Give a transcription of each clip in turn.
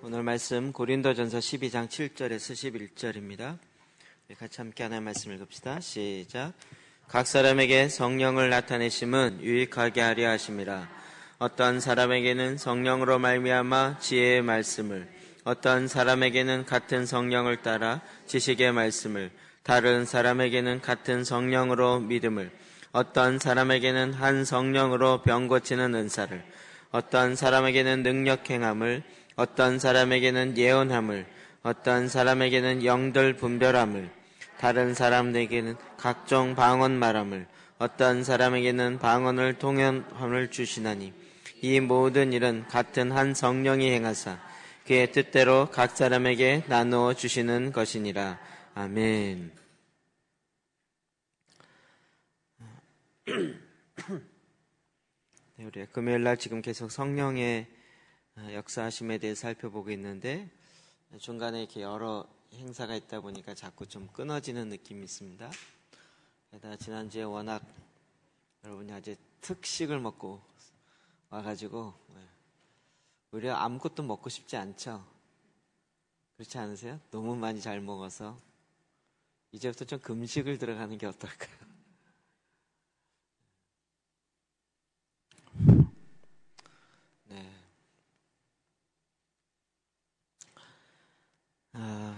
오늘 말씀 고린도전서 12장 7절에서 11절입니다. 같이 함께 하나의 말씀 읽읍시다. 시작. 각 사람에게 성령을 나타내심은 유익하게 하려 하십니다 어떤 사람에게는 성령으로 말미암아 지혜의 말씀을, 어떤 사람에게는 같은 성령을 따라 지식의 말씀을, 다른 사람에게는 같은 성령으로 믿음을, 어떤 사람에게는 한 성령으로 병 고치는 은사를, 어떤 사람에게는 능력 행함을, 어떤 사람에게는 예언함을, 어떤 사람에게는 영들 분별함을, 다른 사람에게는 각종 방언 말함을, 어떤 사람에게는 방언을 통현함을 주시나니 이 모든 일은 같은 한 성령이 행하사 그의 뜻대로 각 사람에게 나누어 주시는 것이니라. 아멘. 네, 우리 금요일 날 지금 계속 성령의 아, 역사하심에 대해 살펴보고 있는데 중간에 이렇게 여러 행사가 있다 보니까 자꾸 좀 끊어지는 느낌이 있습니다. 게다가 지난주에 워낙 여러분이 아주 특식을 먹고 와가지고 우리려 네. 아무것도 먹고 싶지 않죠? 그렇지 않으세요? 너무 많이 잘 먹어서 이제부터 좀 금식을 들어가는 게 어떨까요? 아,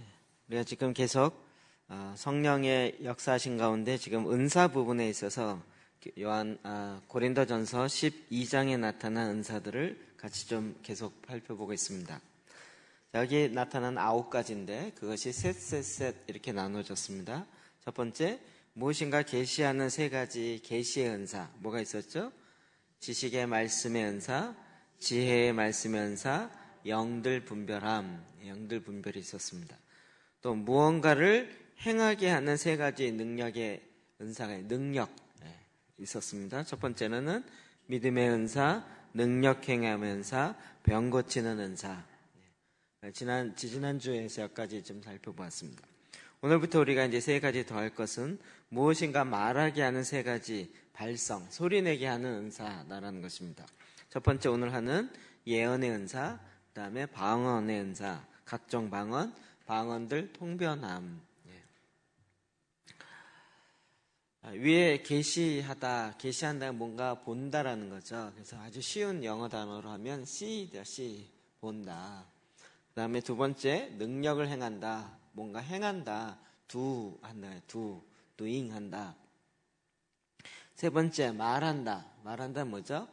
예. 우리가 지금 계속 아, 성령의 역사하신 가운데 지금 은사 부분에 있어서 그 요한 아, 고린도전서 12장에 나타난 은사들을 같이 좀 계속 살펴보고 있습니다. 여기 나타난 아홉 가지인데 그것이 셋셋셋 이렇게 나눠졌습니다. 첫 번째 무엇인가 계시하는 세 가지 계시의 은사 뭐가 있었죠? 지식의 말씀의 은사, 지혜의 말씀의 은사, 영들 분별함, 영들 분별이 있었습니다. 또 무언가를 행하게 하는 세 가지 능력의 은사가 능력 네, 있었습니다. 첫 번째는 믿음의 은사, 능력 행함의 은사, 병 고치는 은사. 네, 지난 지난 주에서 여기까지 좀 살펴보았습니다. 오늘부터 우리가 이제 세 가지 더 할 것은 무엇인가 말하게 하는 세 가지 발성, 소리 내게 하는 은사라는 것입니다. 첫 번째 오늘 하는 예언의 은사, 그다음에 방언의 은사, 각종 방언, 방언들 통변함. 예. 아, 위에 계시하다, 계시한다 뭔가 본다라는 거죠. 그래서 아주 쉬운 영어 단어로 하면 see다, see 본다. 그다음에 두 번째 능력을 행한다, 뭔가 행한다, do 한다, do doing 한다. 세 번째 말한다, 말한다 뭐죠?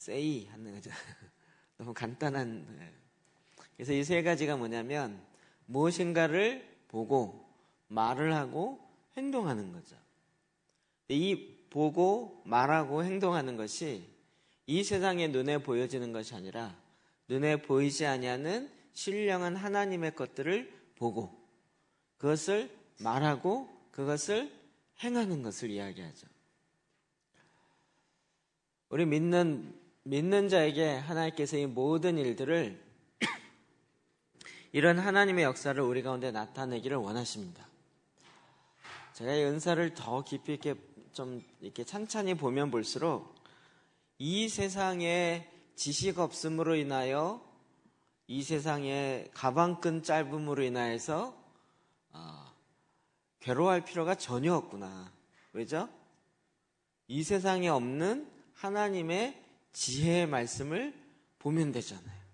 say 하는 거죠. 너무 간단한. 예. 그래서 이 세 가지가 뭐냐면 무엇인가를 보고 말을 하고 행동하는 거죠. 이 보고 말하고 행동하는 것이 이 세상의 눈에 보여지는 것이 아니라 눈에 보이지 아니하는 신령한 하나님의 것들을 보고 그것을 말하고 그것을 행하는 것을 이야기하죠. 우리 믿는 믿는 자에게 하나님께서 이 모든 일들을 이런 하나님의 역사를 우리 가운데 나타내기를 원하십니다. 제가 이 은사를 더 깊이 있게 좀 이렇게 찬찬히 보면 볼수록 이세상에 지식 없음으로 인하여 이세상에 가방끈 짧음으로 인하여서 아, 괴로워할 필요가 전혀 없구나. 왜죠? 이 세상에 없는 하나님의 지혜의 말씀을 보면 되잖아요.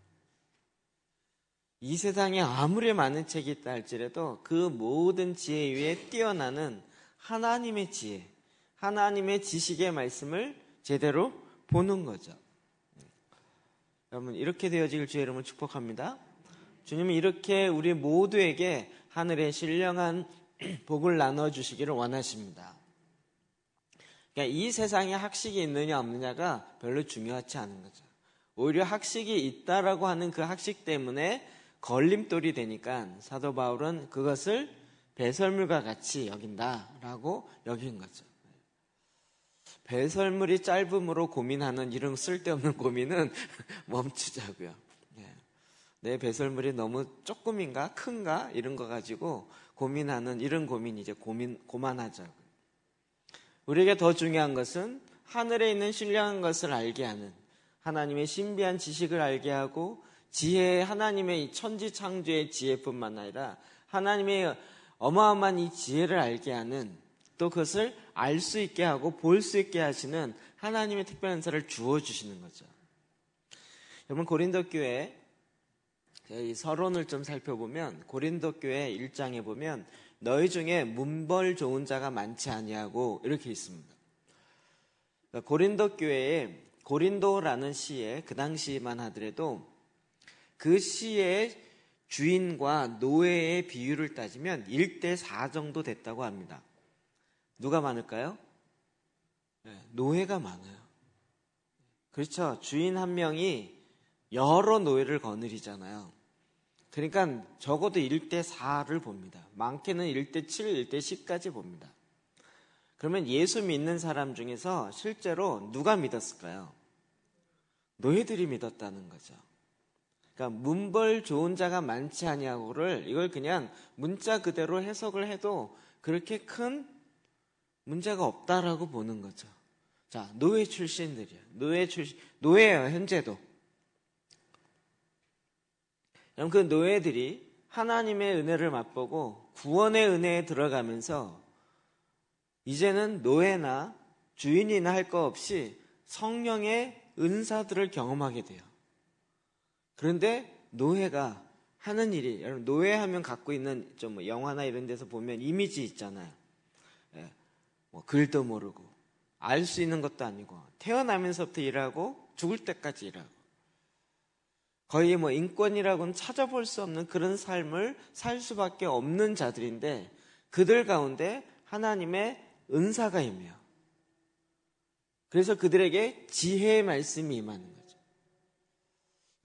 이 세상에 아무리 많은 책이 있다 할지라도 그 모든 지혜 위에 뛰어나는 하나님의 지혜, 하나님의 지식의 말씀을 제대로 보는 거죠. 여러분, 이렇게 되어질 주의 여러분 축복합니다. 주님은 이렇게 우리 모두에게 하늘의 신령한 복을 나눠주시기를 원하십니다. 그러니까 이 세상에 학식이 있느냐 없느냐가 별로 중요하지 않은 거죠. 오히려 학식이 있다라고 하는 그 학식 때문에 걸림돌이 되니까 사도 바울은 그것을 배설물과 같이 여긴다라고 여긴 거죠. 배설물이 짧음으로 고민하는 이런 쓸데없는 고민은 멈추자고요. 예. 내 배설물이 너무 조금인가 큰가 이런 거 가지고 고민하는 이런 고민 이제 고민 고만하자고. 우리에게 더 중요한 것은 하늘에 있는 신령한 것을 알게 하는 하나님의 신비한 지식을 알게 하고 지혜 하나님의 천지 창조의 지혜뿐만 아니라 하나님의 어마어마한 이 지혜를 알게 하는 또 그것을 알 수 있게 하고 볼 수 있게 하시는 하나님의 특별한 은사를 주어 주시는 거죠. 여러분 고린도 교회 이 서론을 좀 살펴보면 고린도 교회 1장에 보면 너희 중에 문벌 좋은 자가 많지 아니하고 이렇게 있습니다. 그러니까 고린도 교회에 고린도라는 시에 그 당시만 하더라도 그 시의 주인과 노예의 비율을 따지면 1대 4 정도 됐다고 합니다. 누가 많을까요? 네, 노예가 많아요. 그렇죠. 주인 한 명이 여러 노예를 거느리잖아요. 그러니까 적어도 1대 4를 봅니다. 많게는 1대 7, 1대 10까지 봅니다. 그러면 예수 믿는 사람 중에서 실제로 누가 믿었을까요? 너희들이 믿었다는 거죠. 그러니까 문벌 좋은 자가 많지 않냐고를 이걸 그냥 문자 그대로 해석을 해도 그렇게 큰 문제가 없다라고 보는 거죠. 자, 노예 출신들이야. 노예 출신, 노예예요, 현재도. 그 노예들이 하나님의 은혜를 맛보고 구원의 은혜에 들어가면서 이제는 노예나 주인이나 할 거 없이 성령의 은사들을 경험하게 돼요. 그런데 노예가 하는 일이 여러분 노예하면 갖고 있는 좀 뭐 영화나 이런 데서 보면 이미지 있잖아요. 예, 뭐 글도 모르고 알 수 있는 것도 아니고 태어나면서부터 일하고 죽을 때까지 일하고 거의 뭐 인권이라고는 찾아볼 수 없는 그런 삶을 살 수밖에 없는 자들인데 그들 가운데 하나님의 은사가 임해요. 그래서 그들에게 지혜의 말씀이 임하는 거죠.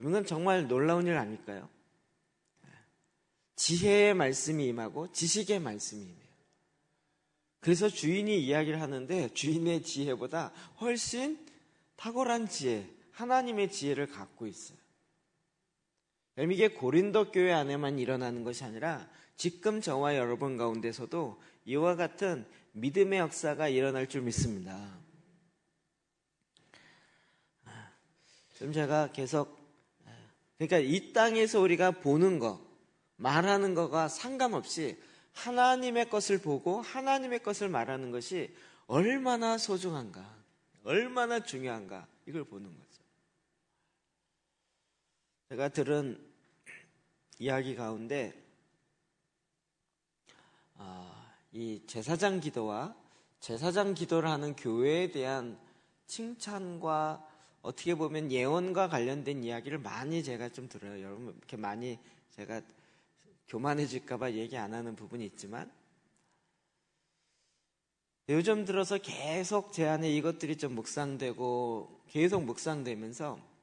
이건 정말 놀라운 일 아닐까요? 지혜의 말씀이 임하고 지식의 말씀이 임해요. 그래서 주인이 이야기를 하는데 주인의 지혜보다 훨씬 탁월한 지혜, 하나님의 지혜를 갖고 있어요. 왜냐면 이게 고린도 교회 안에만 일어나는 것이 아니라 지금 저와 여러분 가운데서도 이와 같은 믿음의 역사가 일어날 줄 믿습니다. 아, 좀 제가 계속 아, 그러니까 이 땅에서 우리가 보는 것, 말하는 것과 상관없이 하나님의 것을 보고 하나님의 것을 말하는 것이 얼마나 소중한가, 얼마나 중요한가 이걸 보는 거예요. 제가 들은 이야기 가운데 아, 이 제사장 기도와 제사장 기도를 하는 교회에 대한 칭찬과 어떻게 보면 예언과 관련된 이야기를 많이 제가 좀 들어요. 여러분 이렇게 많이 제가 교만해질까봐 얘기 안 하는 부분이 있지만 요즘 들어서 계속 제 안에 이것들이 좀 묵상되고 계속 묵상되면서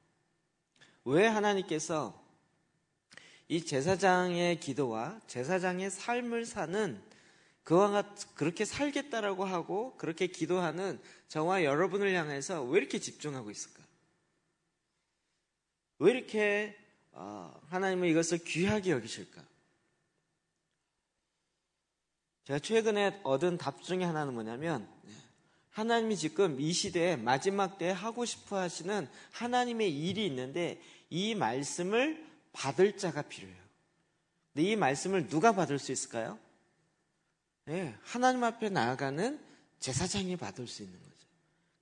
왜 하나님께서 이 제사장의 기도와 제사장의 삶을 사는 그와 같, 그렇게 살겠다라고 하고 그렇게 기도하는 저와 여러분을 향해서 왜 이렇게 집중하고 있을까? 왜 이렇게 어, 하나님은 이것을 귀하게 여기실까? 제가 최근에 얻은 답 중에 하나는 뭐냐면 하나님이 지금 이 시대에 마지막 때 하고 싶어 하시는 하나님의 일이 있는데 이 말씀을 받을 자가 필요해요. 근데 이 말씀을 누가 받을 수 있을까요? 네, 하나님 앞에 나아가는 제사장이 받을 수 있는 거죠.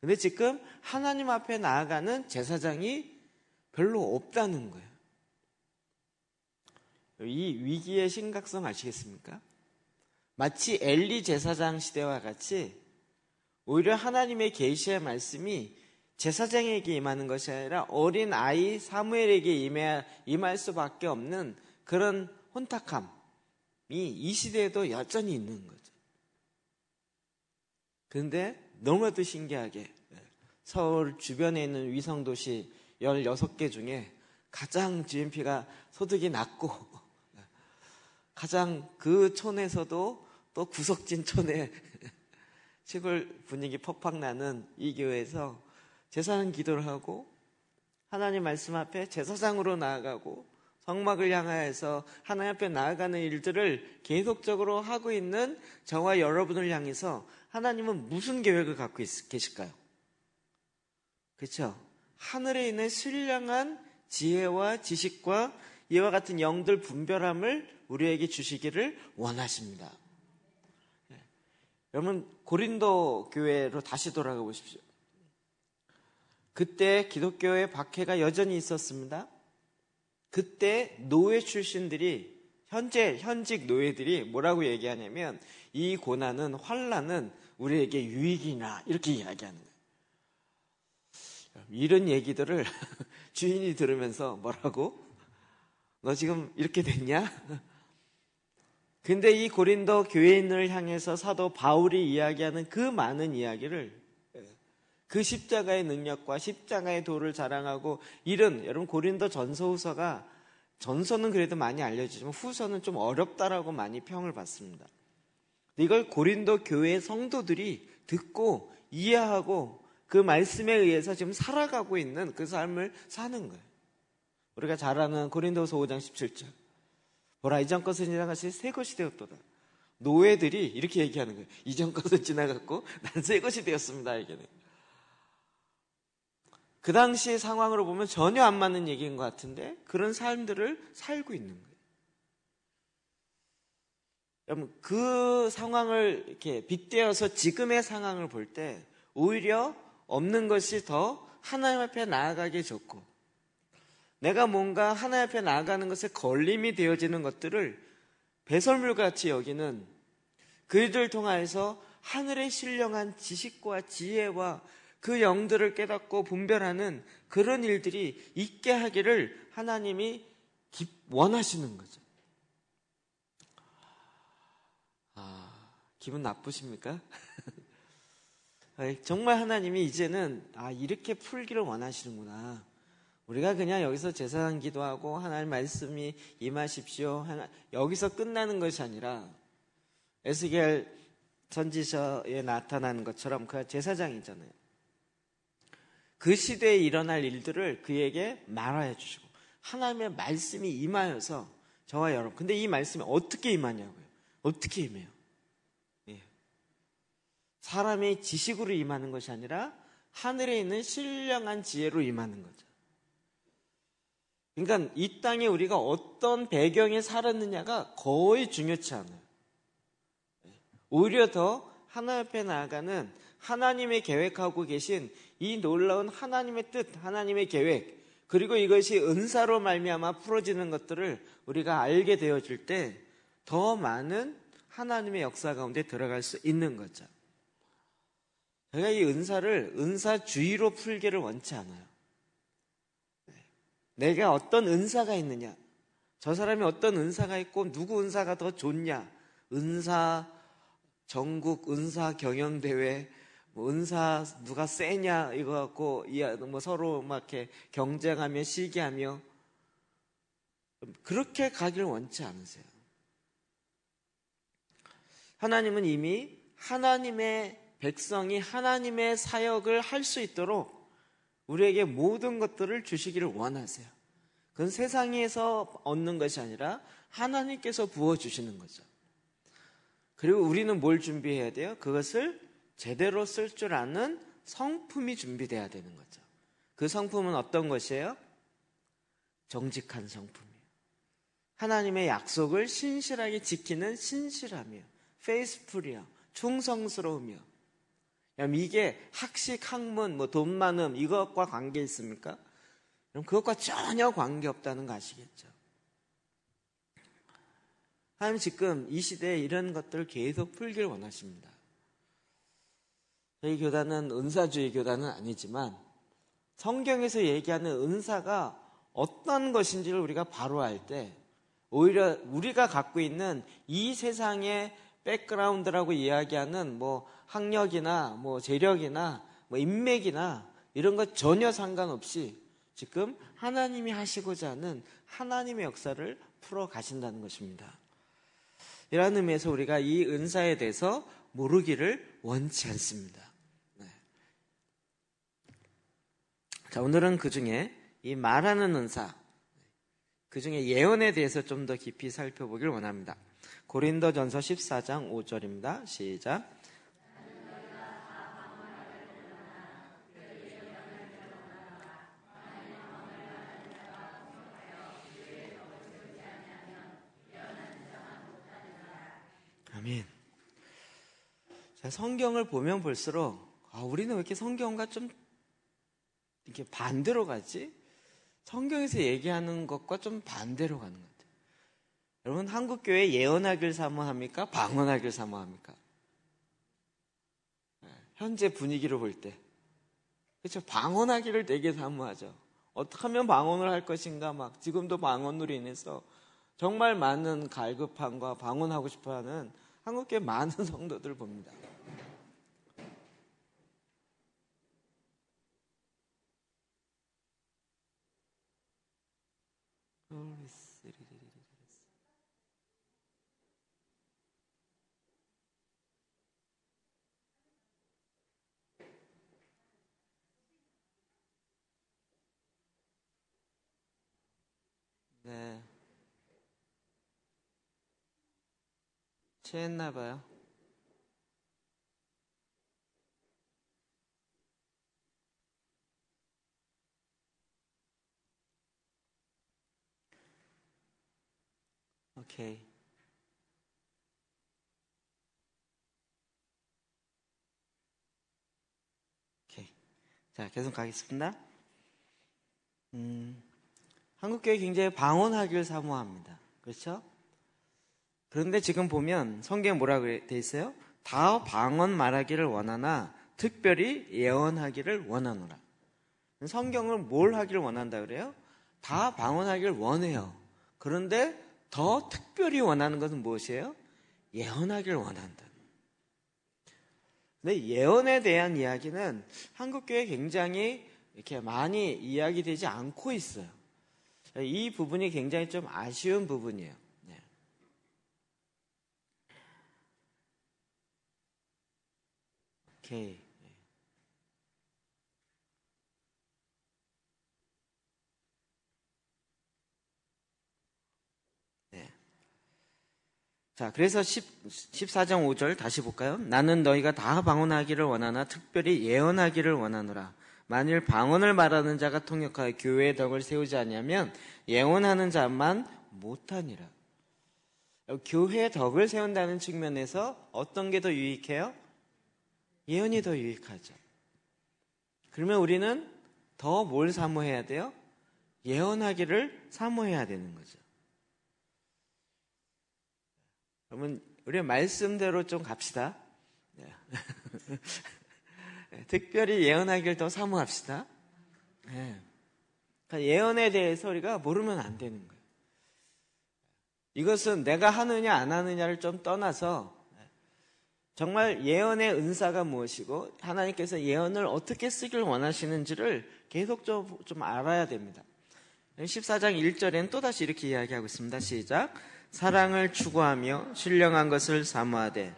근데 지금 하나님 앞에 나아가는 제사장이 별로 없다는 거예요. 이 위기의 심각성 아시겠습니까? 마치 엘리 제사장 시대와 같이 오히려 하나님의 계시의 말씀이 제사장에게 임하는 것이 아니라 어린 아이 사무엘에게 임할 수밖에 없는 그런 혼탁함이 이 시대에도 여전히 있는 거죠. 그런데 너무나도 신기하게 서울 주변에 있는 위성도시 16개 중에 가장 g m p 가 소득이 낮고 가장 그 촌에서도 또 구석진 촌에 시골 분위기 퍽퍽 나는 이 교회에서 제사는 기도를 하고 하나님 말씀 앞에 제사상으로 나아가고 성막을 향하여서 하나님 앞에 나아가는 일들을 계속적으로 하고 있는 저와 여러분을 향해서 하나님은 무슨 계획을 갖고 계실까요? 그렇죠? 하늘에 있는 신령한 지혜와 지식과 이와 같은 영들 분별함을 우리에게 주시기를 원하십니다. 예. 여러분 고린도 교회로 다시 돌아가 보십시오. 그때 기독교의 박해가 여전히 있었습니다. 그때 노예 출신들이 현재 현직 노예들이 뭐라고 얘기하냐면 이 고난은 환란은 우리에게 유익이나 이렇게 이야기하는 거예요. 이런 얘기들을 주인이 들으면서 뭐라고? 너 지금 이렇게 됐냐? 근데 이 고린도 교회인을 향해서 사도 바울이 이야기하는 그 많은 이야기를 그 십자가의 능력과 십자가의 도를 자랑하고 이런 여러분 고린도 전서 후서가 전서는 그래도 많이 알려지지만 후서는 좀 어렵다라고 많이 평을 받습니다. 이걸 고린도 교회 성도들이 듣고 이해하고 그 말씀에 의해서 지금 살아가고 있는 그 삶을 사는 거예요. 우리가 잘 아는 고린도서 5장 17절. 보라 이전 것은 지나가시 새 것이 되었도다. 노예들이 이렇게 얘기하는 거예요. 이전 것은 지나갔고 난 새 것이 되었습니다. 이게는. 그 당시의 상황으로 보면 전혀 안 맞는 얘기인 것 같은데 그런 삶들을 살고 있는 거예요. 여러분 그 상황을 이렇게 빗대어서 지금의 상황을 볼 때 오히려 없는 것이 더 하나님 앞에 나아가기 좋고 내가 뭔가 하나님 앞에 나아가는 것에 걸림이 되어지는 것들을 배설물 같이 여기는 그들 을 통하여서 하늘의 신령한 지식과 지혜와 그 영들을 깨닫고 분별하는 그런 일들이 있게 하기를 하나님이 원하시는 거죠. 아, 기분 나쁘십니까? 정말 하나님이 이제는 아, 이렇게 풀기를 원하시는구나. 우리가 그냥 여기서 제사장 기도하고 하나님 말씀이 임하십시오. 하나, 여기서 끝나는 것이 아니라 에스겔 전지서에 나타나는 것처럼 그가 제사장이잖아요. 그 시대에 일어날 일들을 그에게 말하여 주시고 하나님의 말씀이 임하여서 저와 여러분 근데 이 말씀이 어떻게 임하냐고요? 어떻게 임해요? 예. 사람의 지식으로 임하는 것이 아니라 하늘에 있는 신령한 지혜로 임하는 거죠. 그러니까 이 땅에 우리가 어떤 배경에 살았느냐가 거의 중요치 않아요. 예. 오히려 더 하나 옆에 나아가는 하나님의 계획하고 계신 이 놀라운 하나님의 뜻, 하나님의 계획, 그리고 이것이 은사로 말미암아 풀어지는 것들을 우리가 알게 되어질 때 더 많은 하나님의 역사 가운데 들어갈 수 있는 거죠. 제가 이 은사를 은사주의로 풀기를 원치 않아요. 네. 내가 어떤 은사가 있느냐, 저 사람이 어떤 은사가 있고 누구 은사가 더 좋냐, 은사 전국 은사 경영 대회 뭐 은사 누가 세냐 이거 갖고 아, 뭐 서로 막 이렇게 경쟁하며 시기하며 그렇게 가기를 원치 않으세요. 하나님은 이미 하나님의 백성이 하나님의 사역을 할 수 있도록 우리에게 모든 것들을 주시기를 원하세요. 그건 세상에서 얻는 것이 아니라 하나님께서 부어주시는 거죠. 그리고 우리는 뭘 준비해야 돼요? 그것을 제대로 쓸 줄 아는 성품이 준비되어야 되는 거죠. 그 성품은 어떤 것이에요? 정직한 성품이에요. 하나님의 약속을 신실하게 지키는 신실함이요. 페이스풀이요. 충성스러움이요. 그럼 이게 학식, 학문, 뭐돈 많음 이것과 관계 있습니까? 그럼 그것과 전혀 관계 없다는 거 아시겠죠? 하나님 지금 이 시대에 이런 것들을 계속 풀길 원하십니다. 저희 교단은 은사주의 교단은 아니지만 성경에서 얘기하는 은사가 어떤 것인지를 우리가 바로 알 때 오히려 우리가 갖고 있는 이 세상의 백그라운드라고 이야기하는 뭐 학력이나 뭐 재력이나 뭐 인맥이나 이런 것 전혀 상관없이 지금 하나님이 하시고자 하는 하나님의 역사를 풀어 가신다는 것입니다. 이러한 의미에서 우리가 이 은사에 대해서 모르기를 원치 않습니다. 자, 오늘은 그 중에 이 말하는 은사, 그 중에 예언에 대해서 좀 더 깊이 살펴보길 원합니다. 고린도 전서 14장 5절입니다. 시작. 아멘. 자, 성경을 보면 볼수록, 아, 우리는 왜 이렇게 성경과 좀 이렇게 반대로 가지 성경에서 얘기하는 것과 좀 반대로 가는 것 같아요. 여러분 한국 교회 예언하길 사모합니까? 방언하길 사모합니까? 네, 현재 분위기로 볼 때. 그렇죠. 방언하기를 되게 사모하죠. 어떻게 하면 방언을 할 것인가 막 지금도 방언으로 인해서 정말 많은 갈급함과 방언하고 싶어하는 한국계 교 많은 성도들 을 봅니다. 취했나 봐요. 오케이. 오케이. 자, 계속 가겠습니다. 음, 한국교회 굉장히 방언하기를 사모합니다. 그렇죠? 그런데 지금 보면 성경에 뭐라고 돼 있어요? 다 방언 말하기를 원하나 특별히 예언하기를 원하노라. 성경을 뭘 하기를 원한다 그래요? 다 방언하기를 원해요. 그런데 더 특별히 원하는 것은 무엇이에요? 예언하기를 원한다. 근데 예언에 대한 이야기는 한국교회 굉장히 이렇게 많이 이야기되지 않고 있어요. 이 부분이 굉장히 좀 아쉬운 부분이에요. 오케이. 예. 네. 자, 그래서 10, 14장 5절 다시 볼까요? 나는 너희가 다 방언하기를 원하나 특별히 예언하기를 원하노라. 만일 방언을 말하는 자가 통역하여 교회의 덕을 세우지 않냐면 예언하는 자만 못하니라. 교회의 덕을 세운다는 측면에서 어떤 게 더 유익해요? 예언이 더 유익하죠. 그러면 우리는 더 뭘 사모해야 돼요? 예언하기를 사모해야 되는 거죠. 그러면 우리가 말씀대로 좀 갑시다. 네. 특별히 예언하기를 더 사모합시다. 네. 그러니까 예언에 대해서 우리가 모르면 안 되는 거예요. 이것은 내가 하느냐 안 하느냐를 좀 떠나서 정말 예언의 은사가 무엇이고 하나님께서 예언을 어떻게 쓰길 원하시는지를 계속 좀, 좀 알아야 됩니다. 14장 1절엔 또다시 이렇게 이야기하고 있습니다. 시작. 사랑을 추구하며 신령한 것을 사모하되.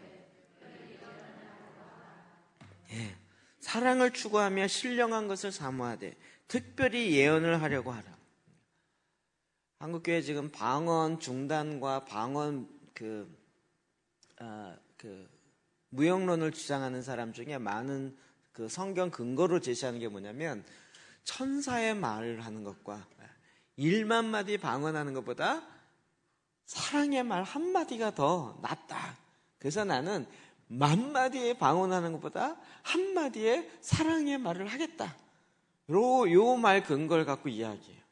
예. 사랑을 추구하며 신령한 것을 사모하되. 특별히 예언을 하려고 하라. 한국교회 지금 방언 중단과 방언 그, 어, 그 무형론을 주장하는 사람 중에 많은 그 성경 근거로 제시하는 게 뭐냐면 천사의 말을 하는 것과 일만 마디 방언하는 것보다 사랑의 말 한마디가 더 낫다. 그래서 나는 만마디의 방언하는 것보다 한마디의 사랑의 말을 하겠다. 요요 말 근거를 갖고 이야기해요.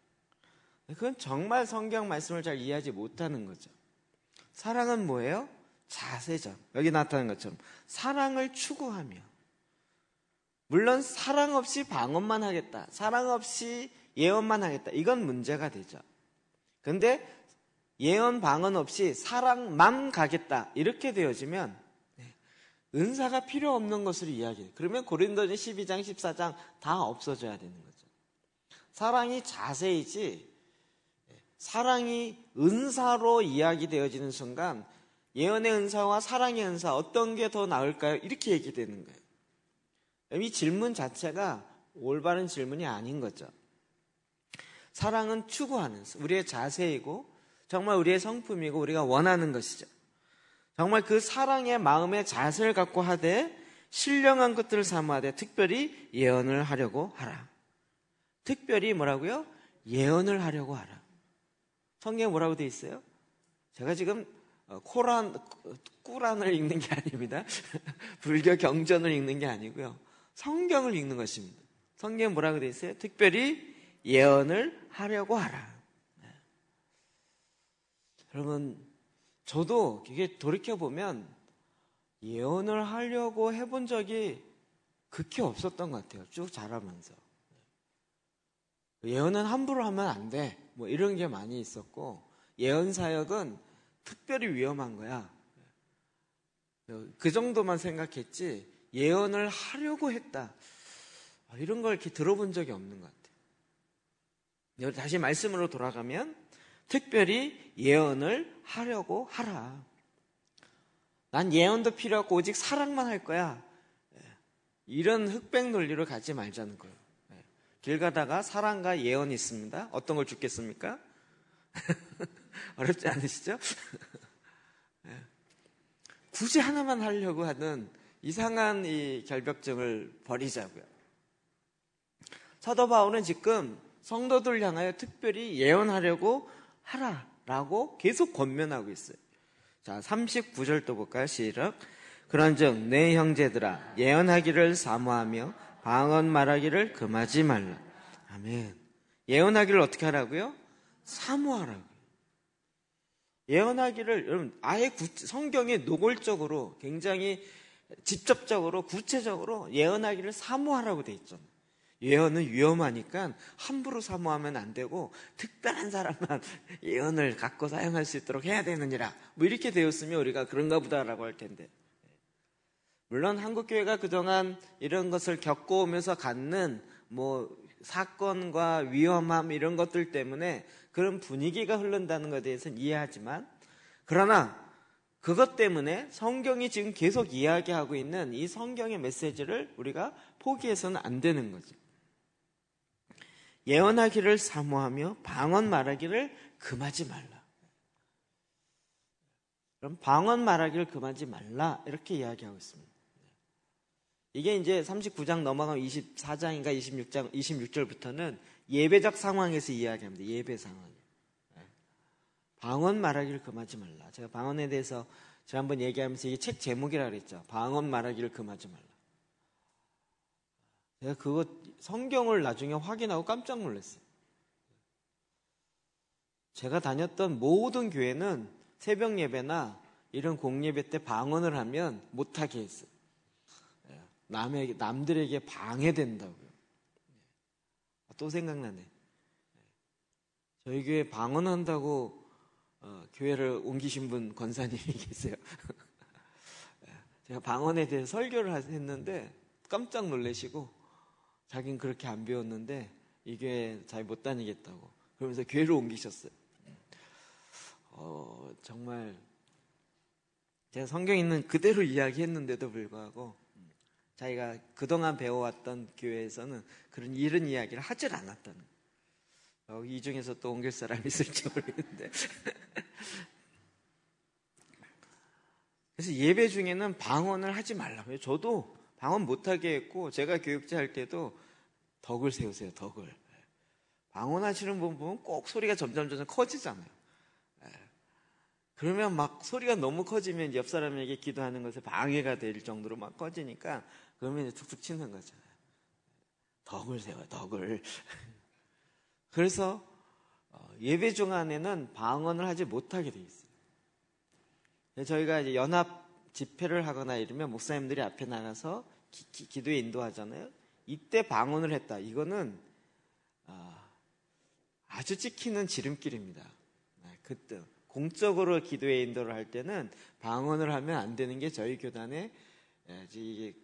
그건 정말 성경 말씀을 잘 이해하지 못하는 거죠. 사랑은 뭐예요? 자세죠. 여기 나타난 것처럼 사랑을 추구하며 물론 사랑 없이 방언만 하겠다. 사랑 없이 예언만 하겠다. 이건 문제가 되죠. 근데 예언 방언 없이 사랑만 가겠다. 이렇게 되어지면 네, 은사가 필요 없는 것을 이야기해요. 그러면 고린도전 12장 14장 다 없어져야 되는 거죠. 사랑이 자세이지 네, 사랑이 은사로 이야기되어지는 순간 예언의 은사와 사랑의 은사 어떤 게 더 나을까요? 이렇게 얘기되는 거예요. 이 질문 자체가 올바른 질문이 아닌 거죠. 사랑은 추구하는 우리의 자세이고 정말 우리의 성품이고 우리가 원하는 것이죠. 정말 그 사랑의 마음의 자세를 갖고 하되 신령한 것들을 삼아되 특별히 예언을 하려고 하라. 특별히 뭐라고요? 예언을 하려고 하라. 성경에 뭐라고 돼 있어요? 제가 지금 어, 코란, 꾸란을 읽는 게 아닙니다. 불교 경전을 읽는 게 아니고요. 성경을 읽는 것입니다. 성경에 뭐라고 되어 있어요? 특별히 예언을 하려고 하라. 네. 여러분, 저도 이게 돌이켜보면 예언을 하려고 해본 적이 극히 없었던 것 같아요. 쭉 자라면서. 네. 예언은 함부로 하면 안 돼. 뭐 이런 게 많이 있었고, 예언 사역은 특별히 위험한 거야. 그 정도만 생각했지 예언을 하려고 했다. 아, 이런 걸 이렇게 들어본 적이 없는 것 같아요. 다시 말씀으로 돌아가면 특별히 예언을 하려고 하라. 난 예언도 필요 없고 오직 사랑만 할 거야. 예. 이런 흑백 논리로 가지 말자는 거예요. 예. 길 가다가 사랑과 예언이 있습니다. 어떤 걸 죽겠습니까? 어렵지 않으시죠? 예. 굳이 하나만 하려고 하는 이상한 이 결벽증을 버리자고요. 사도 바울은 지금 성도들 향하여 특별히 예언하려고 하라라고 계속 권면하고 있어요. 자, 39절도 볼까요? 시작. 그런즉 내 형제들아 예언하기를 사모하며 방언 말하기를 금하지 말라. 아멘. 예언하기를 어떻게 하라고요? 사모하라고. 예언하기를 여러분 아예 성경에 노골적으로 굉장히 직접적으로 구체적으로 예언하기를 사모하라고 돼있죠 예언은 위험하니까 함부로 사모하면 안 되고 특별한 사람만 예언을 갖고 사용할 수 있도록 해야 되느니라. 뭐 이렇게 되었으면 우리가 그런가 보다라고 할 텐데. 물론 한국 교회가 그동안 이런 것을 겪어 오면서 갖는 뭐 사건과 위험함 이런 것들 때문에 그런 분위기가 흐른다는 것에 대해서는 이해하지만 그러나 그것 때문에 성경이 지금 계속 이야기하고 있는 이 성경의 메시지를 우리가 포기해서는 안 되는 거죠. 예언하기를 사모하며 방언 말하기를 금하지 말라. 그럼 방언 말하기를 금하지 말라 이렇게 이야기하고 있습니다. 이게 이제 39장 넘어가면 24장인가 26장, 26절부터는 예배적 상황에서 이야기합니다. 예배 상황. 예. 방언 말하기를 금하지 말라. 제가 방언에 대해서 제가 한 번 얘기하면서 이게 책 제목이라 그랬죠. 방언 말하기를 금하지 말라. 제가 그거 성경을 나중에 확인하고 깜짝 놀랐어요. 제가 다녔던 모든 교회는 새벽 예배나 이런 공예배 때 방언을 하면 못하게 했어요. 남에게, 남들에게 방해된다고요. 예. 또 생각나네. 예. 저희 교회 방언한다고 어, 교회를 옮기신 분 권사님이 계세요. 예. 제가 방언에 대해 설교를 했는데 깜짝 놀라시고 자기는 그렇게 안 배웠는데 이 교회 잘못 다니겠다고 그러면서 교회를 옮기셨어요. 어, 정말 제가 성경 있는 그대로 이야기했는데도 불구하고 자기가 그동안 배워왔던 교회에서는 그런 이런 이야기를 하질 않았던 어, 이 중에서 또 옮길 사람이 있을지 모르겠는데 그래서 예배 중에는 방언을 하지 말라고요 저도 방언 못하게 했고 제가 교육자 할 때도 덕을 세우세요 덕을 방언하시는 분 보면 꼭 소리가 점점점점 커지잖아요 예. 그러면 막 소리가 너무 커지면 옆 사람에게 기도하는 것에 방해가 될 정도로 막 커지니까 그러면 이제 툭툭 치는 거잖아요. 덕을 세워, 요 덕을. 그래서 어, 예배 중안에는 방언을 하지 못하게 돼 있어요. 저희가 이제 연합 집회를 하거나 이러면 목사님들이 앞에 나가서 기, 기 도에 인도하잖아요. 이때 방언을 했다. 이거는 아, 아주 찍히는 지름길입니다. 네, 그때 공적으로 기도에 인도를 할 때는 방언을 하면 안 되는 게 저희 교단의 예, 이게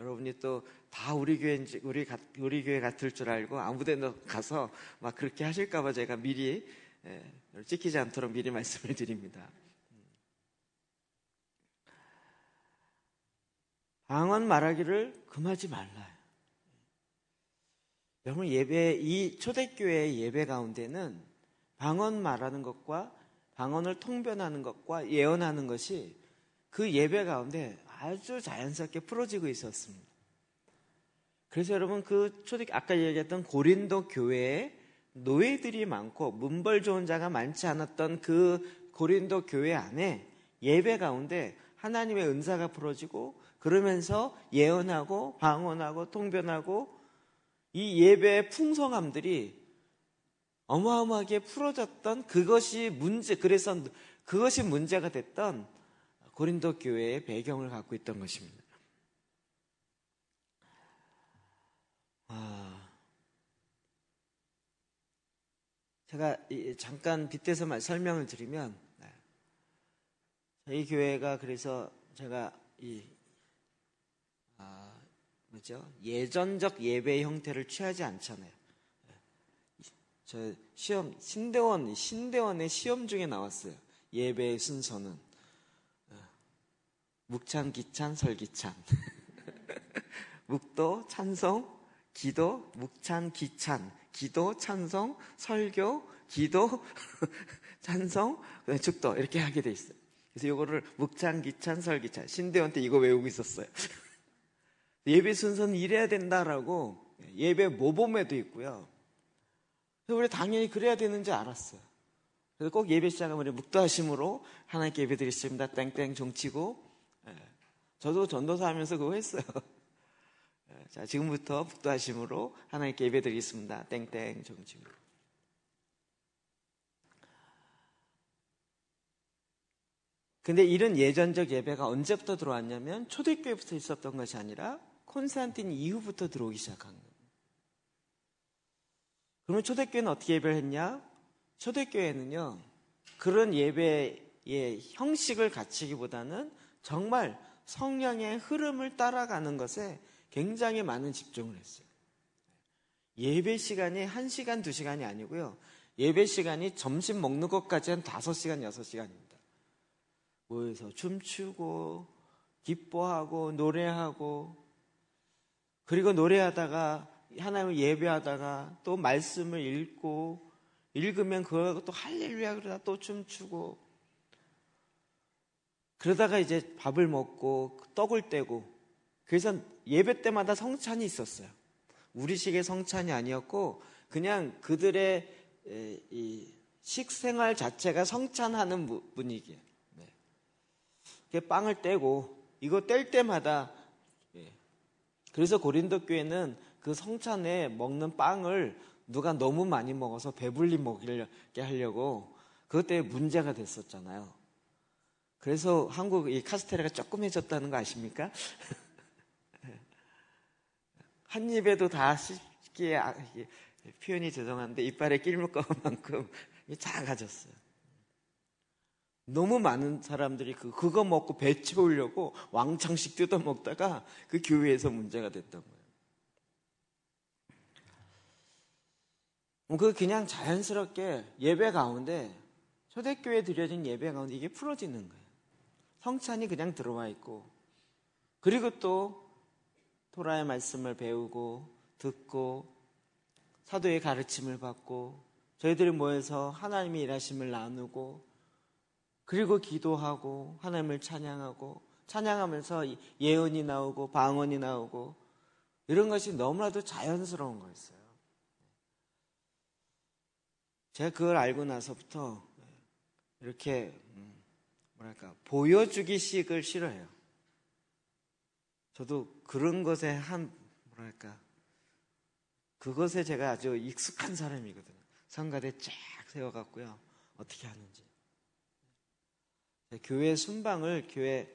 여러분이 또다 우리 교회인지 우리 우리 교회 같을 줄 알고 아무데나 가서 막 그렇게 하실까봐 제가 미리 예, 찍히지 않도록 미리 말씀을 드립니다. 방언 말하기를 금하지 말라. 여러분 예배 이 초대교회 예배 가운데는 방언 말하는 것과 방언을 통변하는 것과 예언하는 것이 그 예배 가운데 아주 자연스럽게 풀어지고 있었습니다. 그래서 여러분 그초대 아까 얘기했던 고린도 교회에 노예들이 많고 문벌 좋은 자가 많지 않았던 그 고린도 교회 안에 예배 가운데 하나님의 은사가 풀어지고 그러면서 예언하고 방언하고 통변하고 이 예배의 풍성함들이 어마어마하게 풀어졌던 그것이 문제 그래서 그것이 문제가 됐던 고린도 교회의 배경을 갖고 있던 것입니다. 아, 제가 잠깐 빗대서 설명을 드리면 네. 저희 교회가 그래서 제가 이 아, 뭐죠 예전적 예배 형태를 취하지 않잖아요. 네. 저 시험 신대원 신대원의 시험 중에 나왔어요. 예배 순서는 묵찬, 기찬, 설기찬. 묵도, 찬송, 기도, 묵찬, 기찬. 기도, 찬송, 설교, 기도, 찬송, 축도. 이렇게 하게 돼 있어요. 그래서 이거를 묵찬, 기찬, 설기찬. 신대원 때 이거 외우고 있었어요. 예배 순서는 이래야 된다라고 예배 모범에도 있고요. 그래서 우리 당연히 그래야 되는지 알았어요. 그래서 꼭 예배 시작하면 우리 묵도하심으로 하나님께 예배 드리겠습니다. 땡땡 종치고 저도 전도사 하면서 그거 했어요. 예, 자, 지금부터 북도하심으로 하나님께 예배드리겠습니다. 땡땡 정치입니 근데 이런 예전적 예배가 언제부터 들어왔냐면 초대교회부터 있었던 것이 아니라 콘스탄틴 이후부터 들어오기 시작한 거예요. 그러면 초대교회는 어떻게 예배를 했냐? 초대교회는요, 그런 예배의 형식을 갖추기보다는 정말 성령의 흐름을 따라가는 것에 굉장히 많은 집중을 했어요. 예배 시간이 1시간, 2시간이 아니고요. 예배 시간이 점심 먹는 것까지 한 5시간, 6시간입니다. 모여서 춤추고, 기뻐하고, 노래하고, 그리고 노래하다가, 하나님을 예배하다가, 또 말씀을 읽고, 읽으면 그것또 할렐루야 그러다 또 춤추고, 그러다가 이제 밥을 먹고 떡을 떼고 그래서 예배 때마다 성찬이 있었어요. 우리식의 성찬이 아니었고 그냥 그들의 이 식생활 자체가 성찬하는 분위기예요. 네. 빵을 떼고 이거 뗄 때마다 예. 그래서 고린도 교회는 그 성찬에 먹는 빵을 누가 너무 많이 먹어서 배불리 먹이게 하려고 그것 때문에 문제가 됐었잖아요. 그래서 한국 이 카스테라가 조금해졌다는 거 아십니까? 한 입에도 다 씹기에 아, 표현이 죄송한데 이빨에 낄물거만큼 작가졌어요 너무 많은 사람들이 그, 그거 먹고 배 채우려고 왕창씩 뜯어 먹다가 그 교회에서 문제가 됐던 거예요. 그 그냥 자연스럽게 예배 가운데 초대교회 에 드려진 예배 가운데 이게 풀어지는 거예요. 성찬이 그냥 들어와 있고 그리고 또 토라의 말씀을 배우고 듣고 사도의 가르침을 받고 저희들이 모여서 하나님의 일하심을 나누고 그리고 기도하고 하나님을 찬양하고 찬양하면서 예언이 나오고 방언이 나오고 이런 것이 너무나도 자연스러운 거였어요. 제가 그걸 알고 나서부터 이렇게 뭐랄까 보여주기식을 싫어해요. 저도 그런 것에 한 뭐랄까 그것에 제가 아주 익숙한 사람이거든요. 성가대 쫙 세워갖고요. 어떻게 하는지. 교회 순방을 교회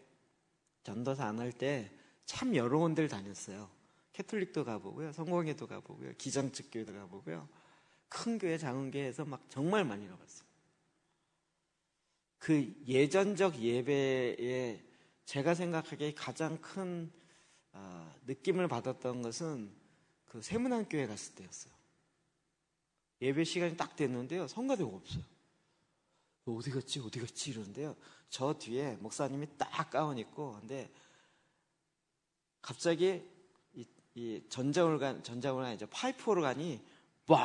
전도사 안 할 때 참 여러 군데를 다녔어요. 캐톨릭도 가보고요. 성공회도 가보고요. 기장측 교회도 가보고요. 큰 교회, 작은 교회에서 막 정말 많이 나갔어요. 그 예전적 예배에 제가 생각하기에 가장 큰 어, 느낌을 받았던 것은 그 세문안교회 갔을 때였어요. 예배 시간이 딱 됐는데요. 성가대가 없어요. 그 어디 갔지? 어디 갔지? 이러는데요. 저 뒤에 목사님이 딱 가운 입고 근데 갑자기 이, 이 전자올간 전자올간 이제 파이프 오르간이 빰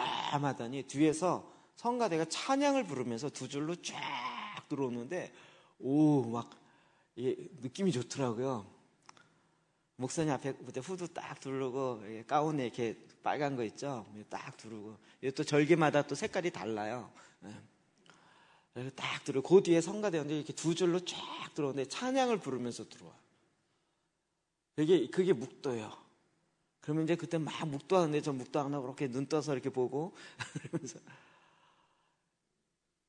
하더니 뒤에서 성가대가 찬양을 부르면서 두 줄로 쫙 들어오는데 오막이 예, 느낌이 좋더라고요. 목사님 앞에 그때 후드 딱 두르고 예, 가운에 이렇게 빨간 거 있죠? 예, 딱 두르고 이게 또 절개마다 또 색깔이 달라요. 그래서 딱들그 뒤에 성가대원들이 렇게두 줄로 쫙 들어오는데 찬양을 부르면서 들어와. 그게 그게 묵도예요. 그러면 이제 그때 막 묵도하는데 저 묵도 하고 그렇게 눈 떠서 이렇게 보고 그러면서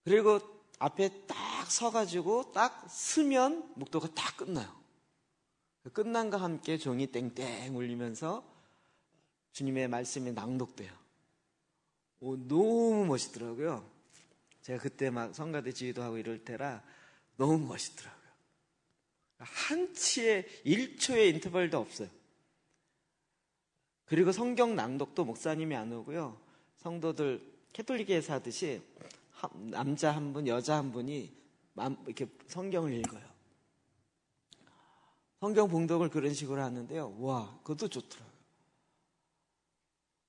그리고 앞에 딱 서가지고 딱 쓰면 목도가 딱 끝나요. 끝난과 함께 종이 땡땡 울리면서 주님의 말씀이 낭독돼요. 오, 너무 멋있더라고요. 제가 그때 막 성가대 지휘도 하고 이럴 때라 너무 멋있더라고요. 한 치의 1초의 인터벌도 없어요. 그리고 성경 낭독도 목사님이 안 오고요. 성도들 캐톨릭에서 하듯이 남자 한 분, 여자 한 분이 이렇게 성경을 읽어요. 성경 봉독을 그런 식으로 하는데요. 와, 그것도 좋더라고요.